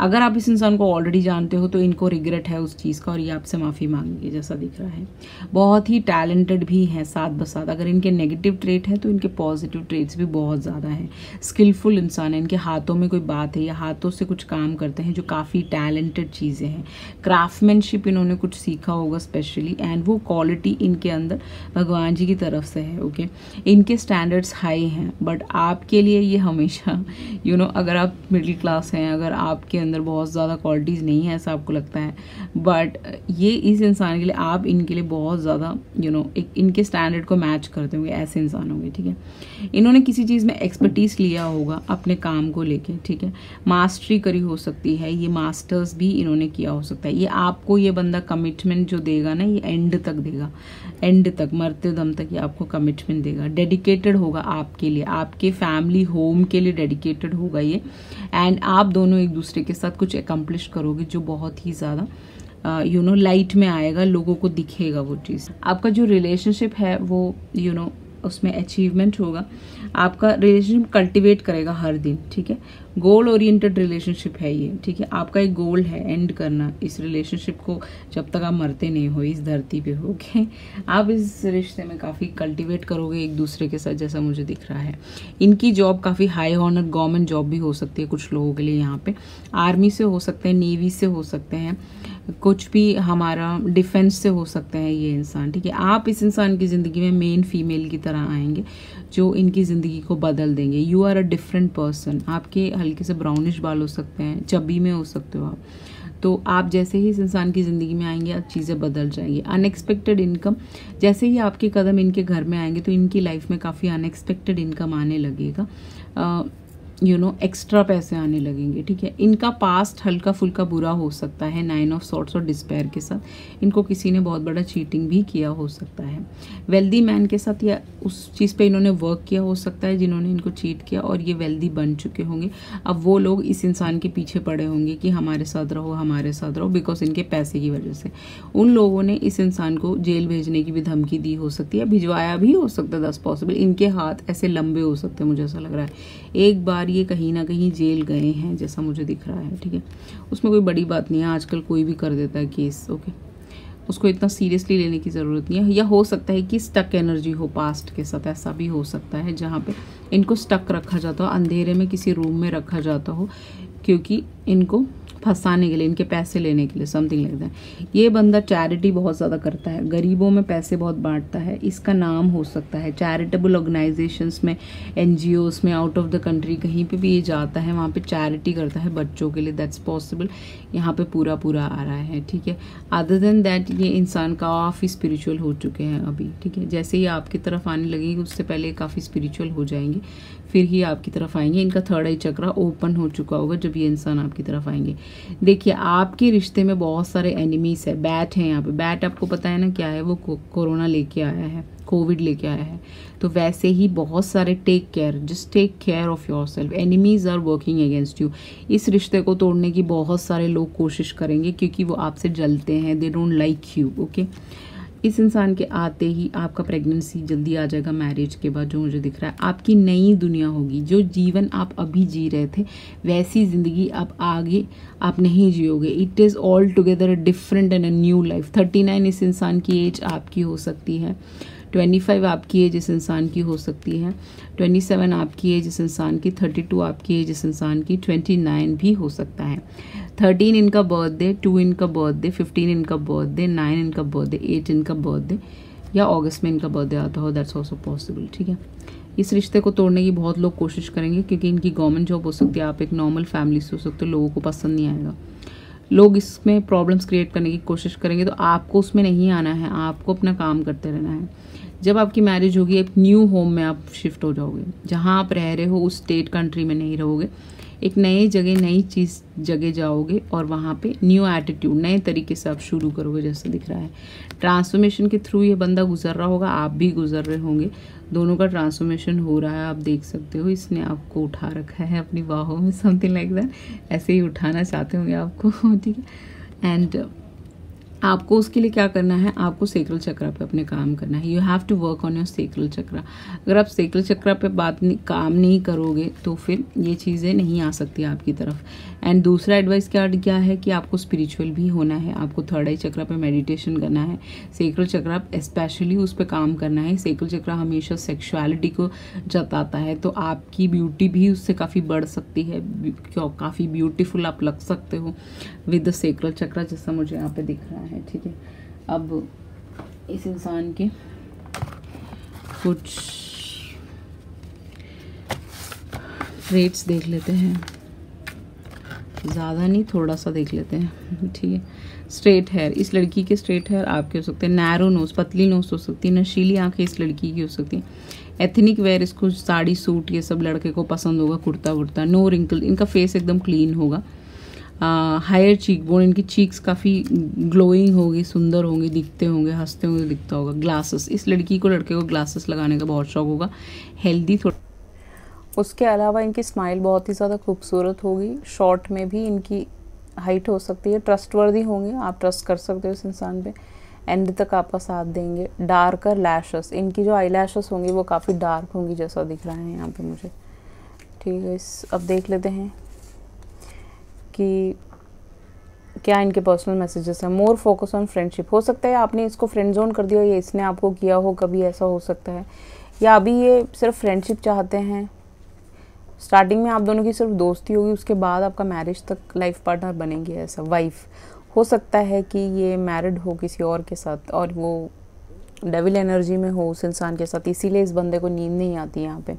अगर आप इस इंसान को ऑलरेडी जानते हो तो इनको रिग्रेट है उस चीज़ का और ये आपसे माफ़ी मांगेंगे जैसा दिख रहा है बहुत ही टैलेंटेड भी हैं साथ बसाथ अगर इनके नेगेटिव ट्रेट हैं तो इनके पॉजिटिव ट्रेट्स भी बहुत ज़्यादा हैं स्किलफुल इंसान है इनके हाथों में कोई बात है या हाथों से कुछ काम करते हैं जो काफ़ी टैलेंटेड चीज़ें हैं क्राफ्टमैनशिप इन्होंने कुछ सीखा होगा स्पेशली एंड वो क्वालिटी इनके अंदर भगवान जी की तरफ से है ओके इनके स्टैंडर्ड्स हाई हैं हैं बट आपके लिए ये हमेशा यू you नो know, अगर आप मिडिल क्लास हैं अगर आपके अंदर बहुत ज़्यादा क्वालिटीज़ नहीं है ऐसा आपको लगता है बट ये इस इंसान के लिए आप इनके लिए बहुत ज़्यादा यू नो एक इनके स्टैंडर्ड को मैच करते होंगे ऐसे इंसान होंगे ठीक है इन्होंने किसी चीज़ में एक्सपर्टीज़ लिया होगा अपने काम को लेके ठीक है मास्टरी करी हो सकती है ये मास्टर्स भी इन्होंने किया हो सकता है ये आपको ये बंदा कमिटमेंट जो देगा ना ये एंड तक देगा एंड तक मरते दम तक ये आपको कमिटमेंट देगा डेडिकेटेड होगा आपके लिए लिए आपके फैमिली होम के लिए डेडिकेटेड होगा ये एंड आप दोनों एक दूसरे के साथ कुछ एकम्प्लिश करोगे जो बहुत ही ज़्यादा यू नो लाइट में आएगा लोगों को दिखेगा वो चीज़ आपका जो रिलेशनशिप है वो यू you नो know, उसमें अचीवमेंट होगा आपका रिलेशनशिप कल्टिवेट करेगा हर दिन ठीक है गोल ओरिएंटेड रिलेशनशिप है ये ठीक है आपका एक गोल है एंड करना इस रिलेशनशिप को जब तक आप मरते नहीं हो इस धरती पे हो okay? आप इस रिश्ते में काफ़ी कल्टिवेट करोगे एक दूसरे के साथ जैसा मुझे दिख रहा है इनकी जॉब काफ़ी हाई ऑनर गवर्नमेंट जॉब भी हो सकती है कुछ लोगों के लिए यहाँ पर आर्मी से हो सकते हैं नेवी से हो सकते हैं कुछ भी हमारा डिफेंस से हो सकते हैं ये इंसान ठीक है आप इस इंसान की ज़िंदगी में मेन फीमेल की तरह आएंगे जो इनकी ज़िंदगी को बदल देंगे you are a different person आपके हल्के से ब्राउनिश बाल हो सकते हैं चबी में हो सकते हो आप तो आप जैसे ही इस इंसान की ज़िंदगी में आएंगे आप चीज़ें बदल जाएंगी अनएक्सपेक्टेड इनकम जैसे ही आपके कदम इनके घर में आएंगे तो इनकी लाइफ में काफ़ी अनएक्सपेक्टेड इनकम आने लगेगा यू नो एक्स्ट्रा पैसे आने लगेंगे ठीक है इनका पास्ट हल्का फुल्का बुरा हो सकता है नाइन ऑफ सॉर्ट्स और डिस्पेयर के साथ इनको किसी ने बहुत बड़ा चीटिंग भी किया हो सकता है वेल्दी मैन के साथ या उस चीज़ पे इन्होंने वर्क किया हो सकता है जिन्होंने इनको चीट किया और ये वेल्दी बन चुके होंगे अब वो लोग इस इंसान के पीछे पड़े होंगे कि हमारे साथ रहो हमारे साथ रहो बिकॉज इनके पैसे की वजह से उन लोगों ने इस इंसान को जेल भेजने की भी धमकी दी हो सकती है भिजवाया भी हो सकता है दस पॉसिबल इनके हाथ ऐसे लंबे हो सकते हैं मुझे ऐसा लग रहा है एक बार ये कहीं ना कहीं जेल गए हैं जैसा मुझे दिख रहा है ठीक है उसमें कोई बड़ी बात नहीं है आजकल कोई भी कर देता है केस ओके उसको इतना सीरियसली लेने की ज़रूरत नहीं है या हो सकता है कि स्टक एनर्जी हो पास्ट के साथ ऐसा भी हो सकता है जहाँ पे इनको स्टक रखा जाता हो अंधेरे में किसी रूम में रखा जाता हो क्योंकि इनको फंसाने के लिए इनके पैसे लेने के लिए समथिंग लाइक दैट ये बंदा चैरिटी बहुत ज़्यादा करता है गरीबों में पैसे बहुत बांटता है इसका नाम हो सकता है चैरिटेबल ऑर्गेनाइजेशंस में एन में आउट ऑफ द कंट्री कहीं पे भी ये जाता है वहाँ पे चैरिटी करता है बच्चों के लिए दैट्स पॉसिबल यहाँ पे पूरा पूरा आ रहा है ठीक है अदर देन दैट ये इंसान काफ़ी स्पिरिचुअल हो चुके हैं अभी ठीक है जैसे ही आपकी तरफ आने लगेंगे उससे पहले काफ़ी स्पिरिचुअल हो जाएंगे फिर ही आपकी तरफ आएंगे इनका थर्ड आई चक्रा ओपन हो चुका होगा जब ये इंसान आपकी तरफ आएंगे देखिए आपके रिश्ते में बहुत सारे एनिमीज़ है बैट हैं यहाँ पे बैट आपको पता है ना क्या है वो कोरोना लेके आया है कोविड लेके आया है तो वैसे ही बहुत सारे take care just take care of yourself enemies are working against you इस रिश्ते को तोड़ने की बहुत सारे लोग कोशिश करेंगे क्योंकि वो आपसे जलते हैं they don't like you okay इस इंसान के आते ही आपका प्रेगनेंसी जल्दी आ जाएगा मैरिज के बाद जो मुझे दिख रहा है आपकी नई दुनिया होगी जो जीवन आप अभी जी रहे थे वैसी ज़िंदगी आप आगे आप नहीं जियोगे it is all together different and a new life thirty nine इस इंसान की एज आपकी हो सकती है ट्वेंटी फाइव आपकी एज इस इंसान की हो सकती है ट्वेंटी सेवन आपकी एज इस इंसान की थर्टी टू आपकी एज इस इंसान की ट्वेंटी नाइन भी हो सकता है थर्टीन इनका बर्थडे टू इनका बर्थडे फिफ्टीन इनका बर्थडे नाइन इनका बर्थडे एट इनका बर्थडे या अगस्त में इनका बर्थडे आता हो दैट्स ऑल्सो पॉसिबल ठीक है इस रिश्ते को तोड़ने की बहुत लोग कोशिश करेंगे क्योंकि इनकी गवर्नमेंट जॉब हो सकती है आप एक नॉर्मल फैमिली से हो सकते हो लोगों को पसंद नहीं आएगा लोग इसमें प्रॉब्लम्स क्रिएट करने की कोशिश करेंगे तो आपको उसमें नहीं आना है आपको अपना काम करते रहना है जब आपकी मैरिज होगी एक न्यू होम में आप शिफ्ट हो जाओगे जहाँ आप रह रहे हो उस स्टेट कंट्री में नहीं रहोगे एक नए जगह नई चीज़ जगह जाओगे और वहाँ पे न्यू एटीट्यूड नए तरीके से आप शुरू करोगे जैसे दिख रहा है ट्रांसफॉर्मेशन के थ्रू ये बंदा गुजर रहा होगा आप भी गुजर रहे होंगे दोनों का ट्रांसफॉर्मेशन हो रहा है आप देख सकते हो इसने आपको उठा रखा है अपनी बाहों में समथिंग लाइक दैट ऐसे ही उठाना चाहते होंगे आपको ठीक है एंड आपको उसके लिए क्या करना है आपको सेक्रल चक्रा पे अपने काम करना है you have to work on your sacral chakra अगर आप सेक्रल चक्रा पे बात नहीं काम नहीं करोगे तो फिर ये चीज़ें नहीं आ सकती आपकी तरफ एंड दूसरा एडवाइस क्या क्या है कि आपको स्पिरिचुअल भी होना है आपको थर्ड आई चक्र पे मेडिटेशन करना है सेक्रल चक्र स्पेशली उस पर काम करना है सेक्रल चक्र हमेशा सेक्शुअलिटी को जताता है तो आपकी ब्यूटी भी उससे काफ़ी बढ़ सकती है काफ़ी ब्यूटीफुल आप लग सकते हो विद द सेक्रल चक्रा जैसा मुझे यहाँ पे दिख रहा है है ठीक है अब इस इंसान के कुछ रेट्स देख लेते हैं ज़्यादा नहीं थोड़ा सा देख लेते हैं ठीक है स्ट्रेट हेयर इस लड़की के स्ट्रेट हेयर आपके हो सकते हैं नैरो नोज पतली नोज हो सकती है नशीली आंखें इस लड़की की हो सकती हैं एथनिक वेयर इसको साड़ी सूट ये सब लड़के को पसंद होगा कुर्ता वुर्ता नो रिंकल इनका फेस एकदम क्लीन होगा हायर चीक बोन इनकी चीक्स काफ़ी ग्लोइंग होगी सुंदर होंगी दिखते होंगे हंसते होंगे दिखता होगा ग्लासेस इस लड़की को लड़के को ग्लासेस लगाने का बहुत शौक होगा हेल्दी थोड़ा उसके अलावा इनकी स्माइल बहुत ही ज़्यादा खूबसूरत होगी शॉर्ट में भी इनकी हाइट हो सकती है ट्रस्टवर्दी होंगे आप ट्रस्ट कर सकते हो इस इंसान पे एंड तक आपका साथ देंगे डार्कर लैशेस इनकी जो आई लैशेस होंगी वो काफ़ी डार्क होंगी जैसा दिख रहा है यहाँ पे मुझे ठीक है अब देख लेते हैं कि क्या इनके पर्सनल मैसेजेस हैं मोर फोकस ऑन फ्रेंडशिप हो सकता है आपने इसको फ्रेंड जोन कर दिया या इसने आपको किया हो कभी ऐसा हो सकता है या अभी ये सिर्फ फ्रेंडशिप चाहते हैं स्टार्टिंग में आप दोनों की सिर्फ दोस्ती होगी उसके बाद आपका मैरिज तक लाइफ पार्टनर बनेंगे ऐसा वाइफ हो सकता है कि ये मैरिड हो किसी और के साथ और वो डेविल एनर्जी में हो उस इंसान के साथ इसीलिए इस बंदे को नींद नहीं आती यहाँ पर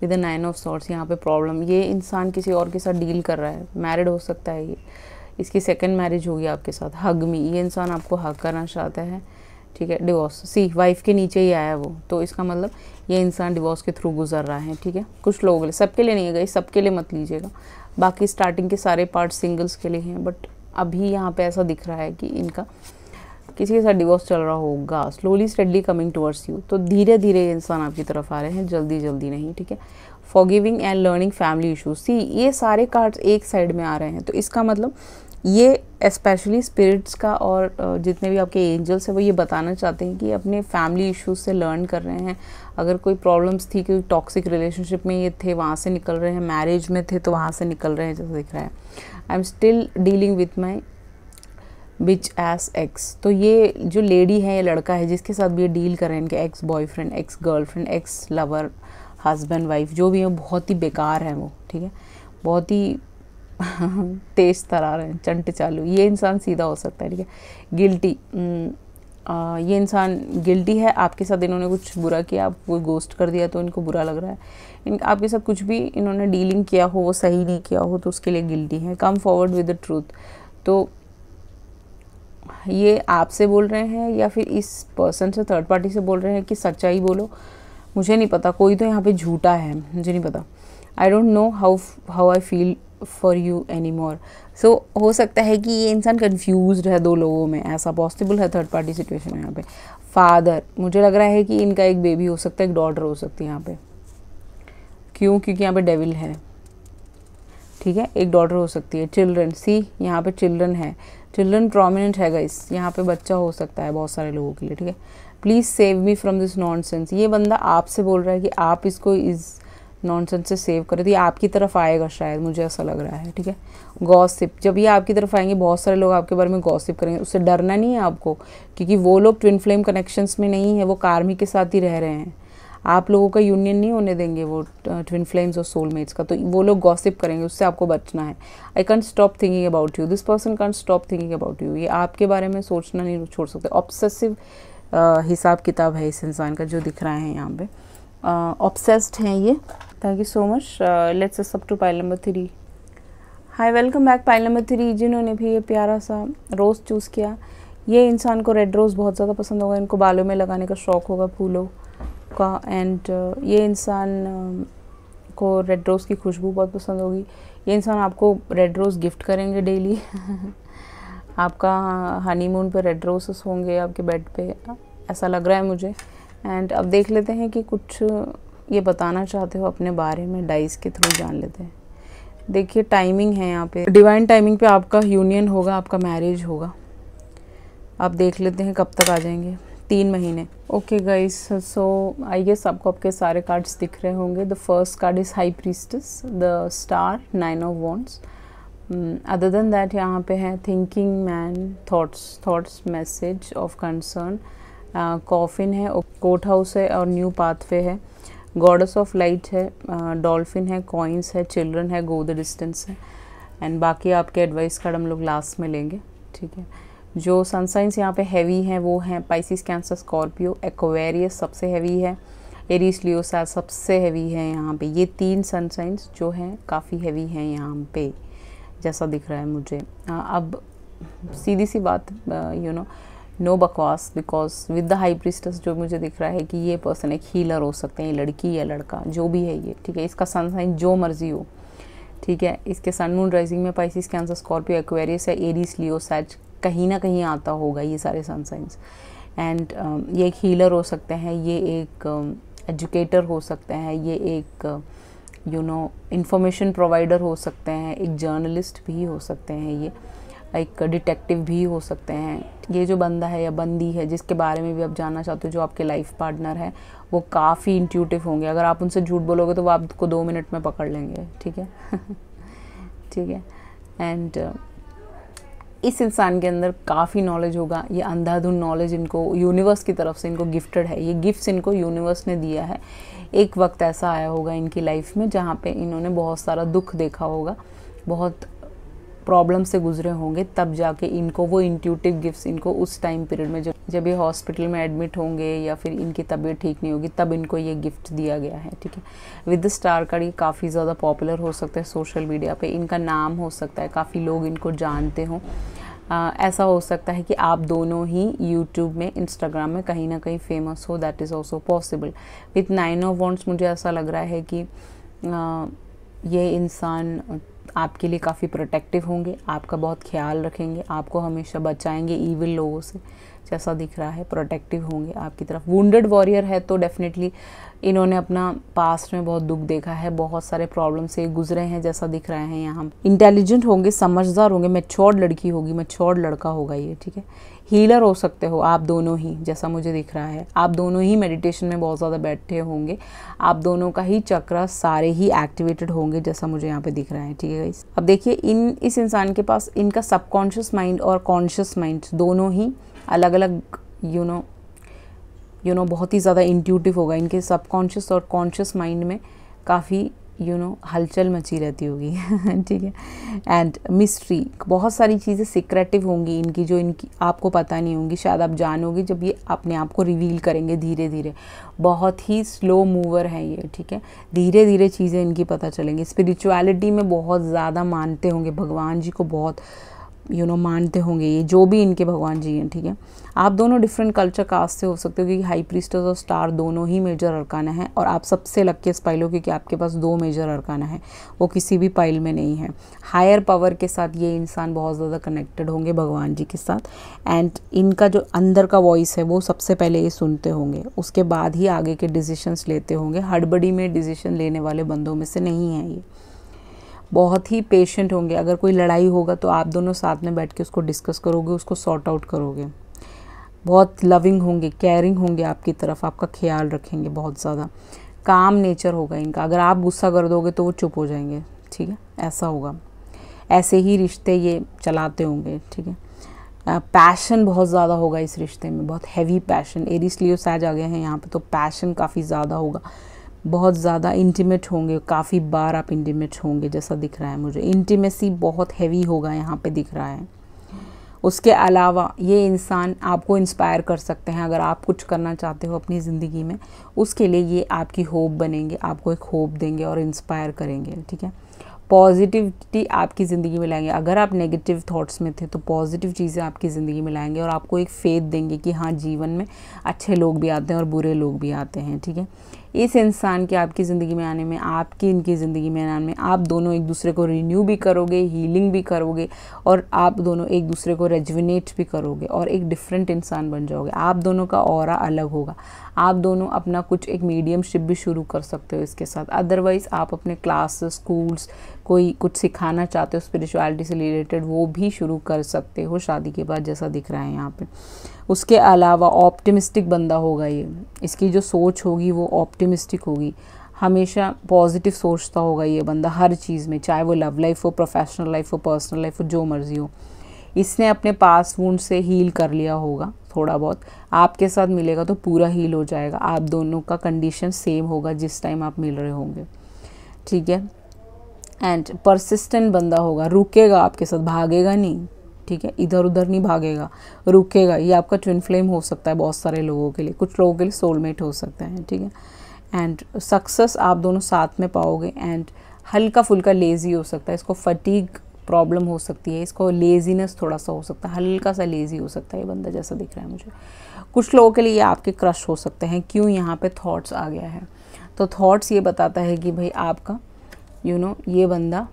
with a nine of swords यहाँ पे प्रॉब्लम ये इंसान किसी और के साथ डील कर रहा है मैरिड हो सकता है ये इसकी सेकेंड मैरिज होगी आपके साथ हग मी ये इंसान आपको हग करना चाहता है ठीक है डिवोर्स सी वाइफ के नीचे ही आया वो तो इसका मतलब ये इंसान डिवोर्स के थ्रू गुजर रहा है ठीक है कुछ लोगों के लिए सबके लिए नहीं है गई सबके लिए मत लीजिएगा बाकी स्टार्टिंग के सारे पार्ट सिंगल्स के लिए हैं बट अभी यहाँ पे ऐसा दिख रहा है कि इनका किसी के साथ डिवोर्स चल रहा होगा slowly steadily coming towards you तो धीरे धीरे इंसान आपकी तरफ आ रहे हैं जल्दी जल्दी नहीं ठीक है forgiving and learning family issues see ये सारे कार्ड्स एक साइड में आ रहे हैं तो इसका मतलब ये स्पेशली स्पिरिट्स का और जितने भी आपके एंजल्स हैं वो ये बताना चाहते हैं कि अपने फैमिली इश्यूज से लर्न कर रहे हैं अगर कोई प्रॉब्लम्स थी कोई टॉक्सिक रिलेशनशिप में ये थे वहाँ से निकल रहे हैं मैरिज में थे तो वहाँ से निकल रहे हैं जैसे दिख रहा है I am still dealing with my bitch ass ex तो ये जो लेडी है ये लड़का है जिसके साथ भी ये डील कर रहे हैं इनके ex boyfriend ex girlfriend ex lover husband wife जो भी हैं बहुत ही बेकार हैं वो ठीक है बहुत ही तेज तरार हैं चंट चालू ये इंसान सीधा हो सकता है ठीक है गिल्टी ये इंसान गिल्टी है आपके साथ इन्होंने कुछ बुरा किया आपको गोस्ट कर दिया तो इनको बुरा लग रहा है इन आपके साथ कुछ भी इन्होंने डीलिंग किया हो वो सही नहीं किया हो तो उसके लिए गिल्टी है come forward with the truth तो ये आपसे बोल रहे हैं या फिर इस पर्सन से थर्ड पार्टी से बोल रहे हैं कि सच्चाई बोलो मुझे नहीं पता कोई तो यहाँ पे झूठा है मुझे नहीं पता I don't know how how I feel for you anymore so हो सकता है कि ये इंसान कन्फ्यूज है दो लोगों में ऐसा पॉसिबल है थर्ड पार्टी सिचुएशन में यहाँ पे फादर मुझे लग रहा है कि इनका एक बेबी हो सकता है एक डॉटर हो सकती है यहाँ पे क्यों क्योंकि यहाँ पे डेविल है ठीक है एक डॉटर हो सकती है चिल्ड्रन सी यहाँ पे चिल्ड्रन है चिल्ड्रन प्रोमिनेंट है गाइस यहाँ पे बच्चा हो सकता है बहुत सारे लोगों के लिए ठीक है please save me from this nonsense ये बंदा आपसे बोल रहा है कि आप इसको इस नॉनसेंस से सेव करें तो ये आपकी तरफ आएगा शायद मुझे ऐसा लग रहा है ठीक है गॉसिप जब ये आपकी तरफ आएंगे बहुत सारे लोग आपके बारे में गॉसिप करेंगे उससे डरना नहीं है आपको क्योंकि वो लोग ट्विन फ्लेम कनेक्शंस में नहीं है वो कार्मी के साथ ही रह रहे हैं आप लोगों का यूनियन नहीं होने देंगे वो ट्विन फ्लेम्स और सोलमेट्स का तो वो लोग गॉसिप करेंगे उससे आपको बचना है I can't stop thinking about you this person can't stop thinking about you ये आपके बारे में सोचना नहीं छोड़ सकते ऑब्सेसिव हिसाब किताब है इस इंसान का जो दिख रहा है यहाँ पे ऑब्सेस्ड हैं ये thank you so much let's सब to pile number three hi welcome back pile number three जिन्होंने भी ये प्यारा सा रोज़ चूज़ किया ये इंसान को रेड रोज़ बहुत ज़्यादा पसंद होगा इनको बालों में लगाने का शौक़ होगा फूलों का एंड uh, ये इंसान uh, को रेड रोज़ की खुशबू बहुत पसंद होगी ये इंसान आपको रेड रोज़ गिफ्ट करेंगे डेली आपका हनीमून पे रेड रोसेस होंगे आपके बेड पे ऐसा लग रहा है मुझे एंड अब देख लेते हैं कि कुछ ये बताना चाहते हो अपने बारे में डाइस के थ्रू जान लेते हैं देखिए टाइमिंग है यहाँ पे डिवाइन टाइमिंग पे आपका यूनियन होगा आपका मैरिज होगा आप देख लेते हैं कब तक आ जाएंगे तीन महीने okay guys so I guess आपको आपके सारे कार्ड्स दिख रहे होंगे the first card is high priestess the star nine of wands other than that यहाँ पे है thinking man thoughts thoughts message of concern coffin है कोर्ट हाउस है और न्यू पाथवे है गॉडस ऑफ लाइट है डॉल्फिन uh, है कॉइंस है चिल्ड्रन है गो द डिस्टेंस है एंड बाकी आपके एडवाइस कार्ड हम लोग लास्ट में लेंगे ठीक है जो सनसाइंस यहाँ पे हैवी हैं वो हैं पाइसिस कैंसर स्कॉर्पियो एक्वेरियस सबसे हैवी है एरीज लियोसा सबसे हैवी है यहाँ पे ये तीन सनसाइंस जो हैं काफ़ी हैवी हैं यहाँ पे जैसा दिख रहा है मुझे हाँ, अब सीधी सी बात यू नो नो बकवास because with the high priestess जो मुझे दिख रहा है कि ये पर्सन एक हीलर हो सकते हैं ये लड़की या लड़का जो भी है ये ठीक है इसका सनसाइन जो मर्जी हो ठीक है इसके सन मून राइजिंग में पाइसिस कैंसर स्कॉर्पियो एक्वेरियस या एरिस लियो सैज कहीं ना कहीं आता होगा ये सारे सनसाइंस एंड um, ये एक हीलर हो सकते हैं ये एक एजुकेटर um, uh, हो सकते हैं ये एक यू नो इन्फॉर्मेशन प्रोवाइडर हो सकते हैं एक जर्नलिस्ट भी हो सकते हैं ये एक डिटेक्टिव भी हो सकते हैं ये जो बंदा है या बंदी है जिसके बारे में भी आप जानना चाहते हो जो आपके लाइफ पार्टनर है वो काफ़ी इंट्यूटिव होंगे अगर आप उनसे झूठ बोलोगे तो वो आपको दो मिनट में पकड़ लेंगे ठीक है ठीक है एंड इस इंसान के अंदर काफ़ी नॉलेज होगा ये अंधाधुन नॉलेज इनको यूनिवर्स की तरफ से इनको गिफ्टेड है ये गिफ्ट्स इनको यूनिवर्स ने दिया है एक वक्त ऐसा आया होगा इनकी लाइफ में जहाँ पे इन्होंने बहुत सारा दुख देखा होगा बहुत प्रॉब्लम से गुजरे होंगे तब जाके इनको वो इंट्यूटिव गिफ्ट्स इनको उस टाइम पीरियड में जब जब ये हॉस्पिटल में एडमिट होंगे या फिर इनकी तबीयत ठीक नहीं होगी तब इनको ये गिफ्ट दिया गया है ठीक है विद द स्टार कार्ड ये काफ़ी ज़्यादा पॉपुलर हो सकता है सोशल मीडिया पे इनका नाम हो सकता है काफ़ी लोग इनको जानते हों ऐसा हो सकता है कि आप दोनों ही यूट्यूब में इंस्टाग्राम में कहीं ना कहीं फेमस हो that is also possible with nine of wands मुझे ऐसा लग रहा है कि आ, ये इंसान आपके लिए काफ़ी प्रोटेक्टिव होंगे आपका बहुत ख्याल रखेंगे आपको हमेशा बचाएंगे ईविल लोगों से जैसा दिख रहा है प्रोटेक्टिव होंगे आपकी तरफ वुंडेड वॉरियर है तो डेफिनेटली इन्होंने अपना पास्ट में बहुत दुख देखा है बहुत सारे प्रॉब्लम से गुजरे हैं जैसा दिख रहे हैं यहाँ इंटेलिजेंट होंगे समझदार होंगे मेच्योर्ड लड़की होगी मेच्योर्ड लड़का होगा ये ठीक है हीलर हो सकते हो आप दोनों ही जैसा मुझे दिख रहा है आप दोनों ही मेडिटेशन में बहुत ज़्यादा बैठे होंगे आप दोनों का ही चक्र सारे ही एक्टिवेटेड होंगे जैसा मुझे यहाँ पे दिख रहा है ठीक है गाइस अब देखिए इन इस इंसान के पास इनका सबकॉन्शियस माइंड और कॉन्शियस माइंड दोनों ही अलग अलग यू नो यू नो बहुत ही ज़्यादा इंट्यूटिव होगा इनके सबकॉन्शियस और कॉन्शियस माइंड में काफ़ी यू नो हलचल मची रहती होगी ठीक है एंड मिस्ट्री बहुत सारी चीज़ें सिक्रेटिव होंगी इनकी जो इनकी आपको पता नहीं होंगी शायद आप जानोगे जब ये अपने आप को रिवील करेंगे धीरे धीरे बहुत ही स्लो मूवर है ये ठीक है धीरे धीरे चीज़ें इनकी पता चलेंगी स्पिरिचुअलिटी में बहुत ज़्यादा मानते होंगे भगवान जी को बहुत यू नो मानते होंगे ये जो भी इनके भगवान जी हैं ठीक है आप दोनों डिफरेंट कल्चर कास्ट से हो सकते हो क्योंकि हाई प्रीस्टस और स्टार दोनों ही मेजर अरकाना हैं और आप सबसे लग के पाइल हो क्योंकि आपके पास दो मेजर अरकाना है वो किसी भी पाइल में नहीं है हायर पावर के साथ ये इंसान बहुत ज़्यादा कनेक्टेड होंगे भगवान जी के साथ एंड इनका जो अंदर का वॉइस है वो सबसे पहले ये सुनते होंगे उसके बाद ही आगे के डिसीशंस लेते होंगे हड़बड़ी में डिसीशन लेने वाले बंदों में से नहीं है ये बहुत ही पेशेंट होंगे अगर कोई लड़ाई होगा तो आप दोनों साथ में बैठ के उसको डिस्कस करोगे उसको सॉर्ट आउट करोगे बहुत लविंग होंगे केयरिंग होंगे आपकी तरफ आपका ख्याल रखेंगे बहुत ज़्यादा काम नेचर होगा इनका अगर आप गुस्सा कर दोगे तो वो चुप हो जाएंगे ठीक है ऐसा होगा ऐसे ही रिश्ते ये चलाते होंगे ठीक है पैशन बहुत ज़्यादा होगा इस रिश्ते में बहुत हैवी पैशन एरिस लियो सैज आ गए हैं यहाँ पे तो पैशन काफ़ी ज़्यादा होगा बहुत ज़्यादा इंटीमेट होंगे काफ़ी बार आप इंटीमेट होंगे जैसा दिख रहा है मुझे इंटीमेसी बहुत हैवी होगा यहाँ पे दिख रहा है उसके अलावा ये इंसान आपको इंस्पायर कर सकते हैं अगर आप कुछ करना चाहते हो अपनी ज़िंदगी में उसके लिए ये आपकी होप बनेंगे आपको एक होप देंगे और इंस्पायर करेंगे ठीक है पॉजिटिविटी आपकी ज़िंदगी में लाएंगे अगर आप नेगेटिव थॉट्स में थे तो पॉजिटिव चीज़ें आपकी ज़िंदगी में लाएंगे और आपको एक फेथ देंगे कि हाँ जीवन में अच्छे लोग भी आते हैं और बुरे लोग भी आते हैं ठीक है इस इंसान के आपकी ज़िंदगी में आने में आपकी इनकी ज़िंदगी में आने में आप दोनों एक दूसरे को रिन्यू भी करोगे हीलिंग भी करोगे और आप दोनों एक दूसरे को रेजविनेट भी करोगे और एक डिफरेंट इंसान बन जाओगे आप दोनों का और अलग होगा आप दोनों अपना कुछ एक मीडियमशिप भी शुरू कर सकते हो इसके साथ अदरवाइज़ आप अपने क्लास स्कूल्स कोई कुछ सिखाना चाहते हो स्पिरिचुअलिटी से रिलेटेड वो भी शुरू कर सकते हो शादी के बाद जैसा दिख रहा है यहाँ पर उसके अलावा ऑप्टिमिस्टिक बंदा होगा ये इसकी जो सोच होगी वो ऑप्टिमिस्टिक होगी हमेशा पॉजिटिव सोचता होगा ये बंदा हर चीज़ में चाहे वो लव लाइफ हो प्रोफेशनल लाइफ हो पर्सनल लाइफ हो जो मर्ज़ी हो इसने अपने पास वूड से हील कर लिया होगा थोड़ा बहुत आपके साथ मिलेगा तो पूरा हील हो जाएगा आप दोनों का कंडीशन सेम होगा जिस टाइम आप मिल रहे होंगे ठीक है एंड परसिस्टेंट बंदा होगा रुकेगा आपके साथ भागेगा नहीं ठीक है इधर उधर नहीं भागेगा रुकेगा ये आपका ट्विन फ्लेम हो सकता है बहुत सारे लोगों के लिए कुछ लोगों के लिए सोलमेट हो सकता है ठीक है एंड सक्सेस आप दोनों साथ में पाओगे एंड हल्का फुल्का लेज़ी हो सकता है इसको फटीक प्रॉब्लम हो सकती है इसको लेज़ीनेस थोड़ा सा हो सकता है हल्का सा लेज़ी हो सकता है ये बंदा जैसा दिख रहा है मुझे कुछ लोगों के लिए आपके क्रश हो सकते हैं क्यों यहाँ पे थॉट्स आ गया है तो थॉट्स ये बताता है कि भाई आपका यू you नो know, ये बंदा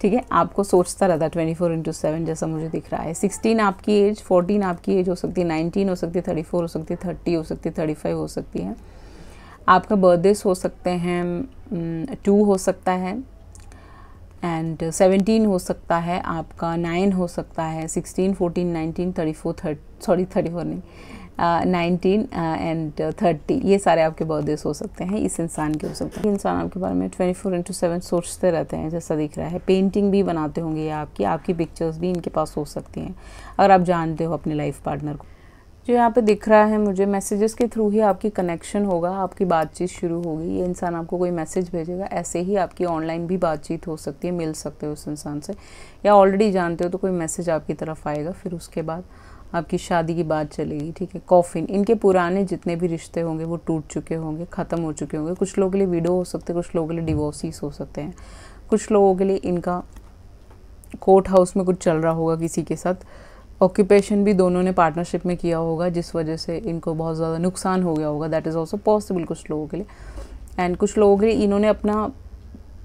ठीक है आपको सोचता रहता है ट्वेंटी फोर इंटू सेवन जैसा मुझे दिख रहा है सिक्सटीन आपकी एज फोर्टीन आपकी एज हो सकती है नाइनटीन हो सकती है थर्टी फोर हो सकती है थर्टी हो सकती है थर्टी फाइव हो सकती है आपका बर्थडेज हो सकते हैं टू mm, हो सकता है एंड सेवेंटीन हो सकता है आपका नाइन हो सकता है sixteen fourteen nineteen thirty four thirty sorry thirty four नहीं nineteen and uh, thirty uh, ये सारे आपके बर्थडेज हो सकते हैं इस इंसान के हो सकते हैं इंसान आपके बारे में ट्वेंटी फोर इंटू सेवन सोचते रहते हैं जैसा दिख रहा है पेंटिंग भी बनाते होंगे आपकी आपकी पिक्चर्स भी इनके पास हो सकती हैं अगर आप जानते हो अपने लाइफ पार्टनर को जो यहाँ पे दिख रहा है मुझे मैसेजेस के थ्रू ही आपकी कनेक्शन होगा आपकी बातचीत शुरू होगी ये इंसान आपको कोई मैसेज भेजेगा ऐसे ही आपकी ऑनलाइन भी बातचीत हो सकती है मिल सकते हो उस इंसान से या ऑलरेडी जानते हो तो कोई मैसेज आपकी तरफ आएगा फिर उसके बाद आपकी शादी की बात चलेगी ठीक है कॉफिन इनके पुराने जितने भी रिश्ते होंगे वो टूट चुके होंगे ख़त्म हो चुके होंगे कुछ लोगों के लिए विडो हो सकते हैं कुछ लोगों के लिए डिवोर्सिस हो सकते हैं कुछ लोगों के लिए इनका कोर्ट हाउस में कुछ चल रहा होगा किसी के साथ ऑक्यूपेशन भी दोनों ने पार्टनरशिप में किया होगा जिस वजह से इनको बहुत ज़्यादा नुकसान हो गया होगा दैट इज़ ऑल्सो पॉसिबल कुछ लोगों के लिए एंड कुछ लोगों के लिए इन्होंने अपना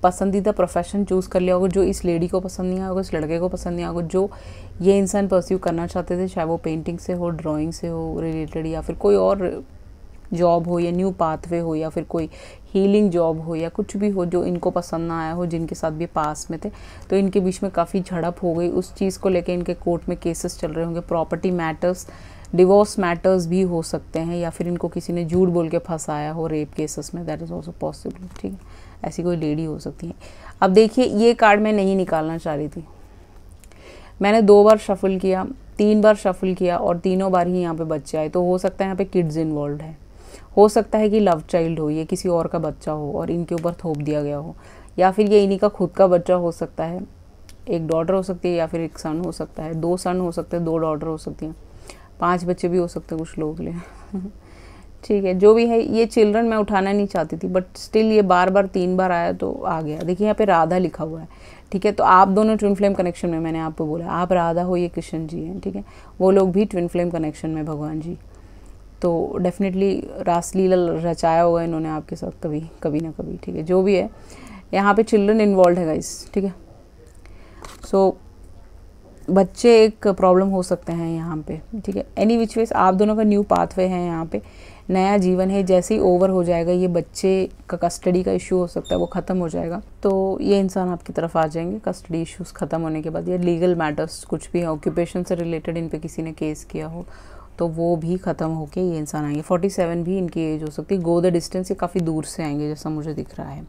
पसंदीदा प्रोफेशन चूज़ कर लिया होगा जो इस लेडी को पसंद नहीं आया होगा इस लड़के को पसंद नहीं आया जो ये इंसान परस्यू करना चाहते थे चाहे वो पेंटिंग से हो ड्राइंग से हो रिलेटेड या फिर कोई और जॉब हो या न्यू पाथवे हो या फिर कोई हीलिंग जॉब हो या कुछ भी हो जो इनको पसंद ना आया हो जिनके साथ भी पास में थे तो इनके बीच में काफ़ी झड़प हो गई उस चीज़ को लेकर इनके कोर्ट में केसेस चल रहे होंगे प्रॉपर्टी मैटर्स डिवोर्स मैटर्स भी हो सकते हैं या फिर इनको किसी ने झूठ बोल के फंसाया हो रेप केसेस में दैट इज़ ऑल्सो पॉसिबल ठीक है ऐसी कोई लेडी हो सकती है अब देखिए ये कार्ड मैं नहीं निकालना चाह रही थी मैंने दो बार शफल किया तीन बार शफल किया और तीनों बार ही यहाँ पे बच्चे आए तो हो सकता है यहाँ पे किड्स इन्वॉल्व है हो सकता है कि लव चाइल्ड हो ये किसी और का बच्चा हो और इनके ऊपर थोप दिया गया हो या फिर ये इन्हीं का खुद का बच्चा हो सकता है एक डॉटर हो सकती है या फिर एक सन हो सकता है दो सन हो सकते हैं दो डॉटर हो सकती हैं पांच बच्चे भी हो सकते हैं कुछ लोगों के लिए ठीक है जो भी है ये चिल्ड्रन मैं उठाना नहीं चाहती थी बट स्टिल ये बार बार तीन बार आया तो आ गया देखिए यहाँ पे राधा लिखा हुआ है ठीक है तो आप दोनों ट्विन फ्लेम कनेक्शन में मैंने आपको बोला आप राधा हो ये कृष्ण जी हैं ठीक है वो लोग भी ट्विन फ्लेम कनेक्शन में भगवान जी तो डेफिनेटली रासलीला रचाया होगा इन्होंने आपके साथ कभी कभी ना कभी ठीक है जो भी है यहाँ पे चिल्ड्रन इन्वॉल्व है गाइस ठीक है सो so, बच्चे एक प्रॉब्लम हो सकते हैं यहाँ पे ठीक है एनी विच वेज आप दोनों का न्यू पाथवे है यहाँ पे नया जीवन है जैसे ही ओवर हो जाएगा ये बच्चे का कस्टडी का इशू हो सकता है वो ख़त्म हो जाएगा तो ये इंसान आपकी तरफ आ जाएंगे कस्टडी इश्यूज ख़त्म होने के बाद या लीगल मैटर्स कुछ भी है ऑक्यूपेशन से रिलेटेड इन पर किसी ने केस किया हो तो वो भी ख़त्म होके ये इंसान आएंगे 47 भी इनकी एज हो सकती है गो द डिस्टेंस ये काफ़ी दूर से आएंगे जैसा मुझे दिख रहा है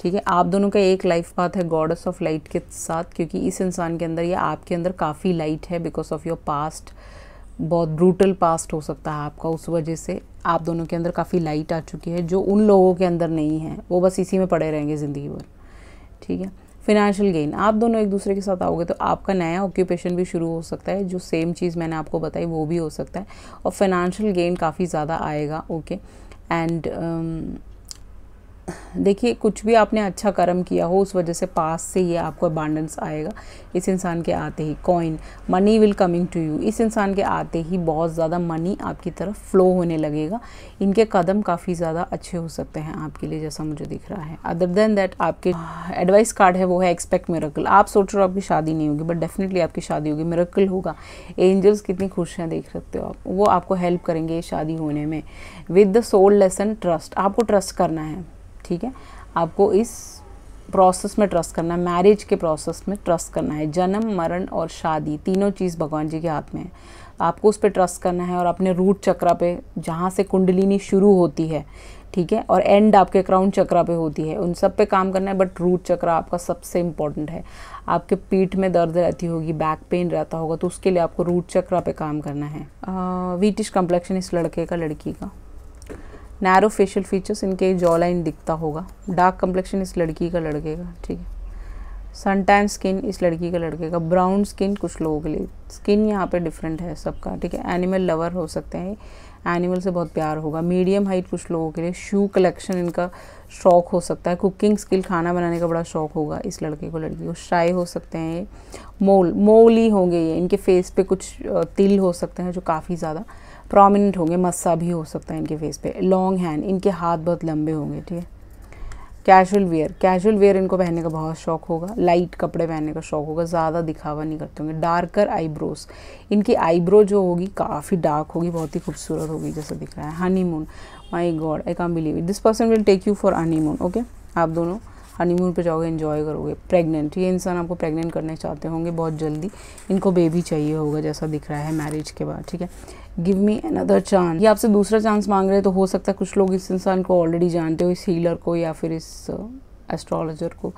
ठीक है आप दोनों का एक लाइफ पाथ है गॉडस ऑफ लाइट के साथ क्योंकि इस इंसान के अंदर या आपके अंदर काफ़ी लाइट है बिकॉज ऑफ योर पास्ट बहुत ब्रूटल पास्ट हो सकता है आपका उस वजह से आप दोनों के अंदर काफ़ी लाइट आ चुकी है जो उन लोगों के अंदर नहीं है वो बस इसी में पड़े रहेंगे ज़िंदगी भर ठीक है फिनेंशियल गेन आप दोनों एक दूसरे के साथ आओगे तो आपका नया ऑक्यूपेशन भी शुरू हो सकता है जो सेम चीज़ मैंने आपको बताई वो भी हो सकता है और फिनेंशियल गेन काफ़ी ज़्यादा आएगा ओके एंड देखिए कुछ भी आपने अच्छा कर्म किया हो उस वजह से पास से ये आपको अबांडेंस आएगा इस इंसान के आते ही coin money will coming to you इस इंसान के आते ही बहुत ज़्यादा मनी आपकी तरफ फ्लो होने लगेगा इनके कदम काफ़ी ज़्यादा अच्छे हो सकते हैं आपके लिए जैसा मुझे दिख रहा है अदर देन दैट आपके एडवाइस कार्ड है वो है एक्सपेक्ट मेरकल आप सोच रहे हो आपकी शादी नहीं होगी बट डेफिनेटली आपकी शादी होगी मेरकल होगा एंजल्स कितनी खुशियाँ देख सकते हो आप वो आपको हेल्प करेंगे शादी होने में with the soul lesson trust आपको ट्रस्ट करना है ठीक है आपको इस प्रोसेस में ट्रस्ट करना है मैरिज के प्रोसेस में ट्रस्ट करना है जन्म मरण और शादी तीनों चीज़ भगवान जी के हाथ में है आपको उस पर ट्रस्ट करना है और अपने रूट चक्रा पे जहाँ से कुंडलिनी शुरू होती है ठीक है और एंड आपके क्राउन चक्रा पे होती है उन सब पे काम करना है बट रूट चक्रा आपका सबसे इम्पॉर्टेंट है आपके पीठ में दर्द रहती होगी बैक पेन रहता होगा तो उसके लिए आपको रूट चक्रा पे काम करना है वीटिश कम्प्लेक्शन इस लड़के का लड़की का नैरो फेशियल फीचर्स इनके जॉ लाइन दिखता होगा डार्क कम्प्लेक्शन इस लड़की का लड़के का ठीक है सनटैन स्किन इस लड़की का लड़के का ब्राउन स्किन कुछ लोगों के लिए स्किन यहाँ पे डिफरेंट है सबका ठीक है एनिमल लवर हो सकते हैं एनिमल से बहुत प्यार होगा मीडियम हाइट कुछ लोगों के लिए शू कलेक्शन इनका शौक हो सकता है कुकिंग स्किल खाना बनाने का बड़ा शौक होगा इस लड़के को लड़की को शाई हो सकते हैं मोल मोली होंगे ये इनके फेस पे कुछ तिल हो सकते हैं जो काफ़ी ज़्यादा प्रोमिनेंट होंगे मस्सा भी हो सकता है इनके फेस पे लॉन्ग हैंड इनके हाथ बहुत लंबे होंगे ठीक है कैजुअल वेयर कैजुअल वेयर इनको पहनने का बहुत शौक होगा लाइट कपड़े पहनने का शौक होगा ज़्यादा दिखावा नहीं करते होंगे डार्कर आईब्रोज इनकी आईब्रो जो होगी काफ़ी डार्क होगी बहुत ही खूबसूरत होगी जैसे दिख रहा है honeymoon my god I can't believe it this person will take you for honeymoon okay आप दोनों हनीमून पे जाओगे इन्जॉय करोगे प्रेग्नेंट ये इंसान आपको प्रेग्नेंट करने चाहते होंगे बहुत जल्दी इनको बेबी चाहिए होगा जैसा दिख रहा है मैरिज के बाद ठीक है गिव मी अनदर चांस ये आपसे दूसरा चांस मांग रहे हैं तो हो सकता है कुछ लोग इस इंसान को ऑलरेडी जानते हो इस हीलर को या फिर इस एस्ट्रोलॉजर uh, को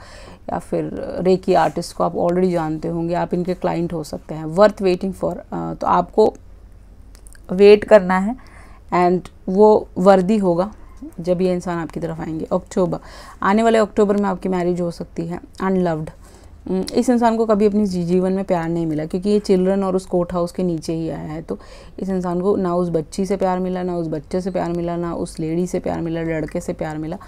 या फिर रेकी uh, आर्टिस्ट को आप ऑलरेडी जानते होंगे आप इनके क्लाइंट हो सकते हैं वर्थ वेटिंग फॉर तो आपको वेट करना है एंड वो वर्दी होगा जब ये इंसान आपकी तरफ आएंगे अक्टूबर आने वाले अक्टूबर में आपकी मैरिज हो सकती है अनलव्ड हम्म, इस इंसान को कभी अपनी जीवन में प्यार नहीं मिला क्योंकि ये चिल्ड्रन और उस कोर्ट हाउस के नीचे ही आया है तो इस इंसान को ना उस बच्ची से प्यार मिला ना उस बच्चे से प्यार मिला ना उस लेडी से प्यार मिला लड़के से प्यार मिला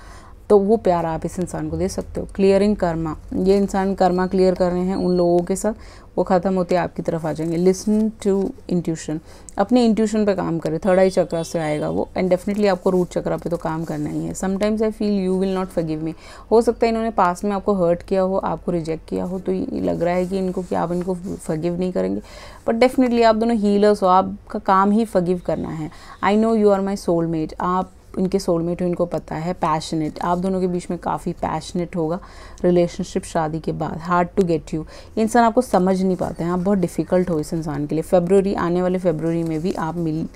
तो वो प्यार आप इस इंसान को दे सकते हो क्लियरिंग कर्मा ये इंसान कर्मा क्लियर कर रहे हैं उन लोगों के साथ वो ख़त्म होते आपकी तरफ आ जाएंगे लिसन टू इंट्यूशन अपने इंट्यूशन पे काम करें थर्ड आई चक्रा से आएगा वो एंड डेफिनेटली आपको रूट चक्रा पे तो काम करना ही है sometimes I feel you will not forgive me हो सकता है इन्होंने पास में आपको हर्ट किया हो आपको रिजेक्ट किया हो तो ये लग रहा है कि इनको कि आप इनको फगिव नहीं करेंगे बट डेफिनेटली आप दोनों हीलर्स हो आपका काम ही फगिव करना है I know you are my soul आप इनके सोलमेट हो इनको पता है पैशनेट आप दोनों के बीच में काफ़ी पैशनेट होगा रिलेशनशिप शादी के बाद हार्ड टू गेट यू इंसान आपको समझ नहीं पाते हैं आप बहुत डिफ़िकल्ट हो इस इंसान के लिए फेबररी आने वाले फेबररी में भी आप मिल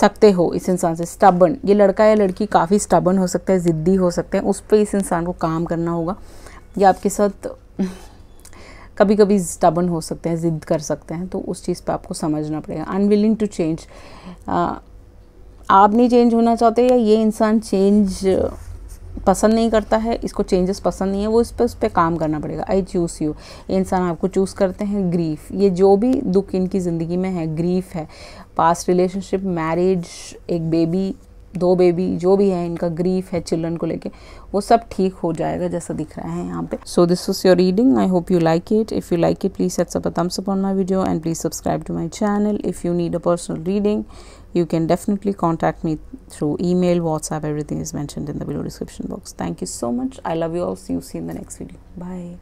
सकते हो इस इंसान से स्टबन ये लड़का या लड़की काफ़ी स्टबन हो सकता है ज़िद्दी हो सकते हैं उस पर इस इंसान को काम करना होगा या आपके साथ कभी कभी स्टबन हो सकते हैं ज़िद्द कर सकते हैं तो उस चीज़ पर आपको समझना पड़ेगा अनविलिंग टू चेंज आप नहीं चेंज होना चाहते या ये इंसान चेंज पसंद नहीं करता है इसको चेंजेस पसंद नहीं है वो इस पर उस पर काम करना पड़ेगा आई चूज़ यू इंसान आपको चूज़ करते हैं ग्रीफ ये जो भी दुख इनकी ज़िंदगी में है ग्रीफ है पास्ट रिलेशनशिप मैरिज एक बेबी दो बेबी जो भी है इनका ग्रीफ है चिल्ड्रन को लेके वो सब ठीक हो जाएगा जैसा दिख रहा है यहाँ पे so this was your reading I hope you like it if you like it please sets up thumbs my video and please subscribe to my channel if you need a personal reading you can definitely contact me through email, WhatsApp, everything is mentioned in the below description box. Thank you so much. I love you all. See you see in the next video. Bye.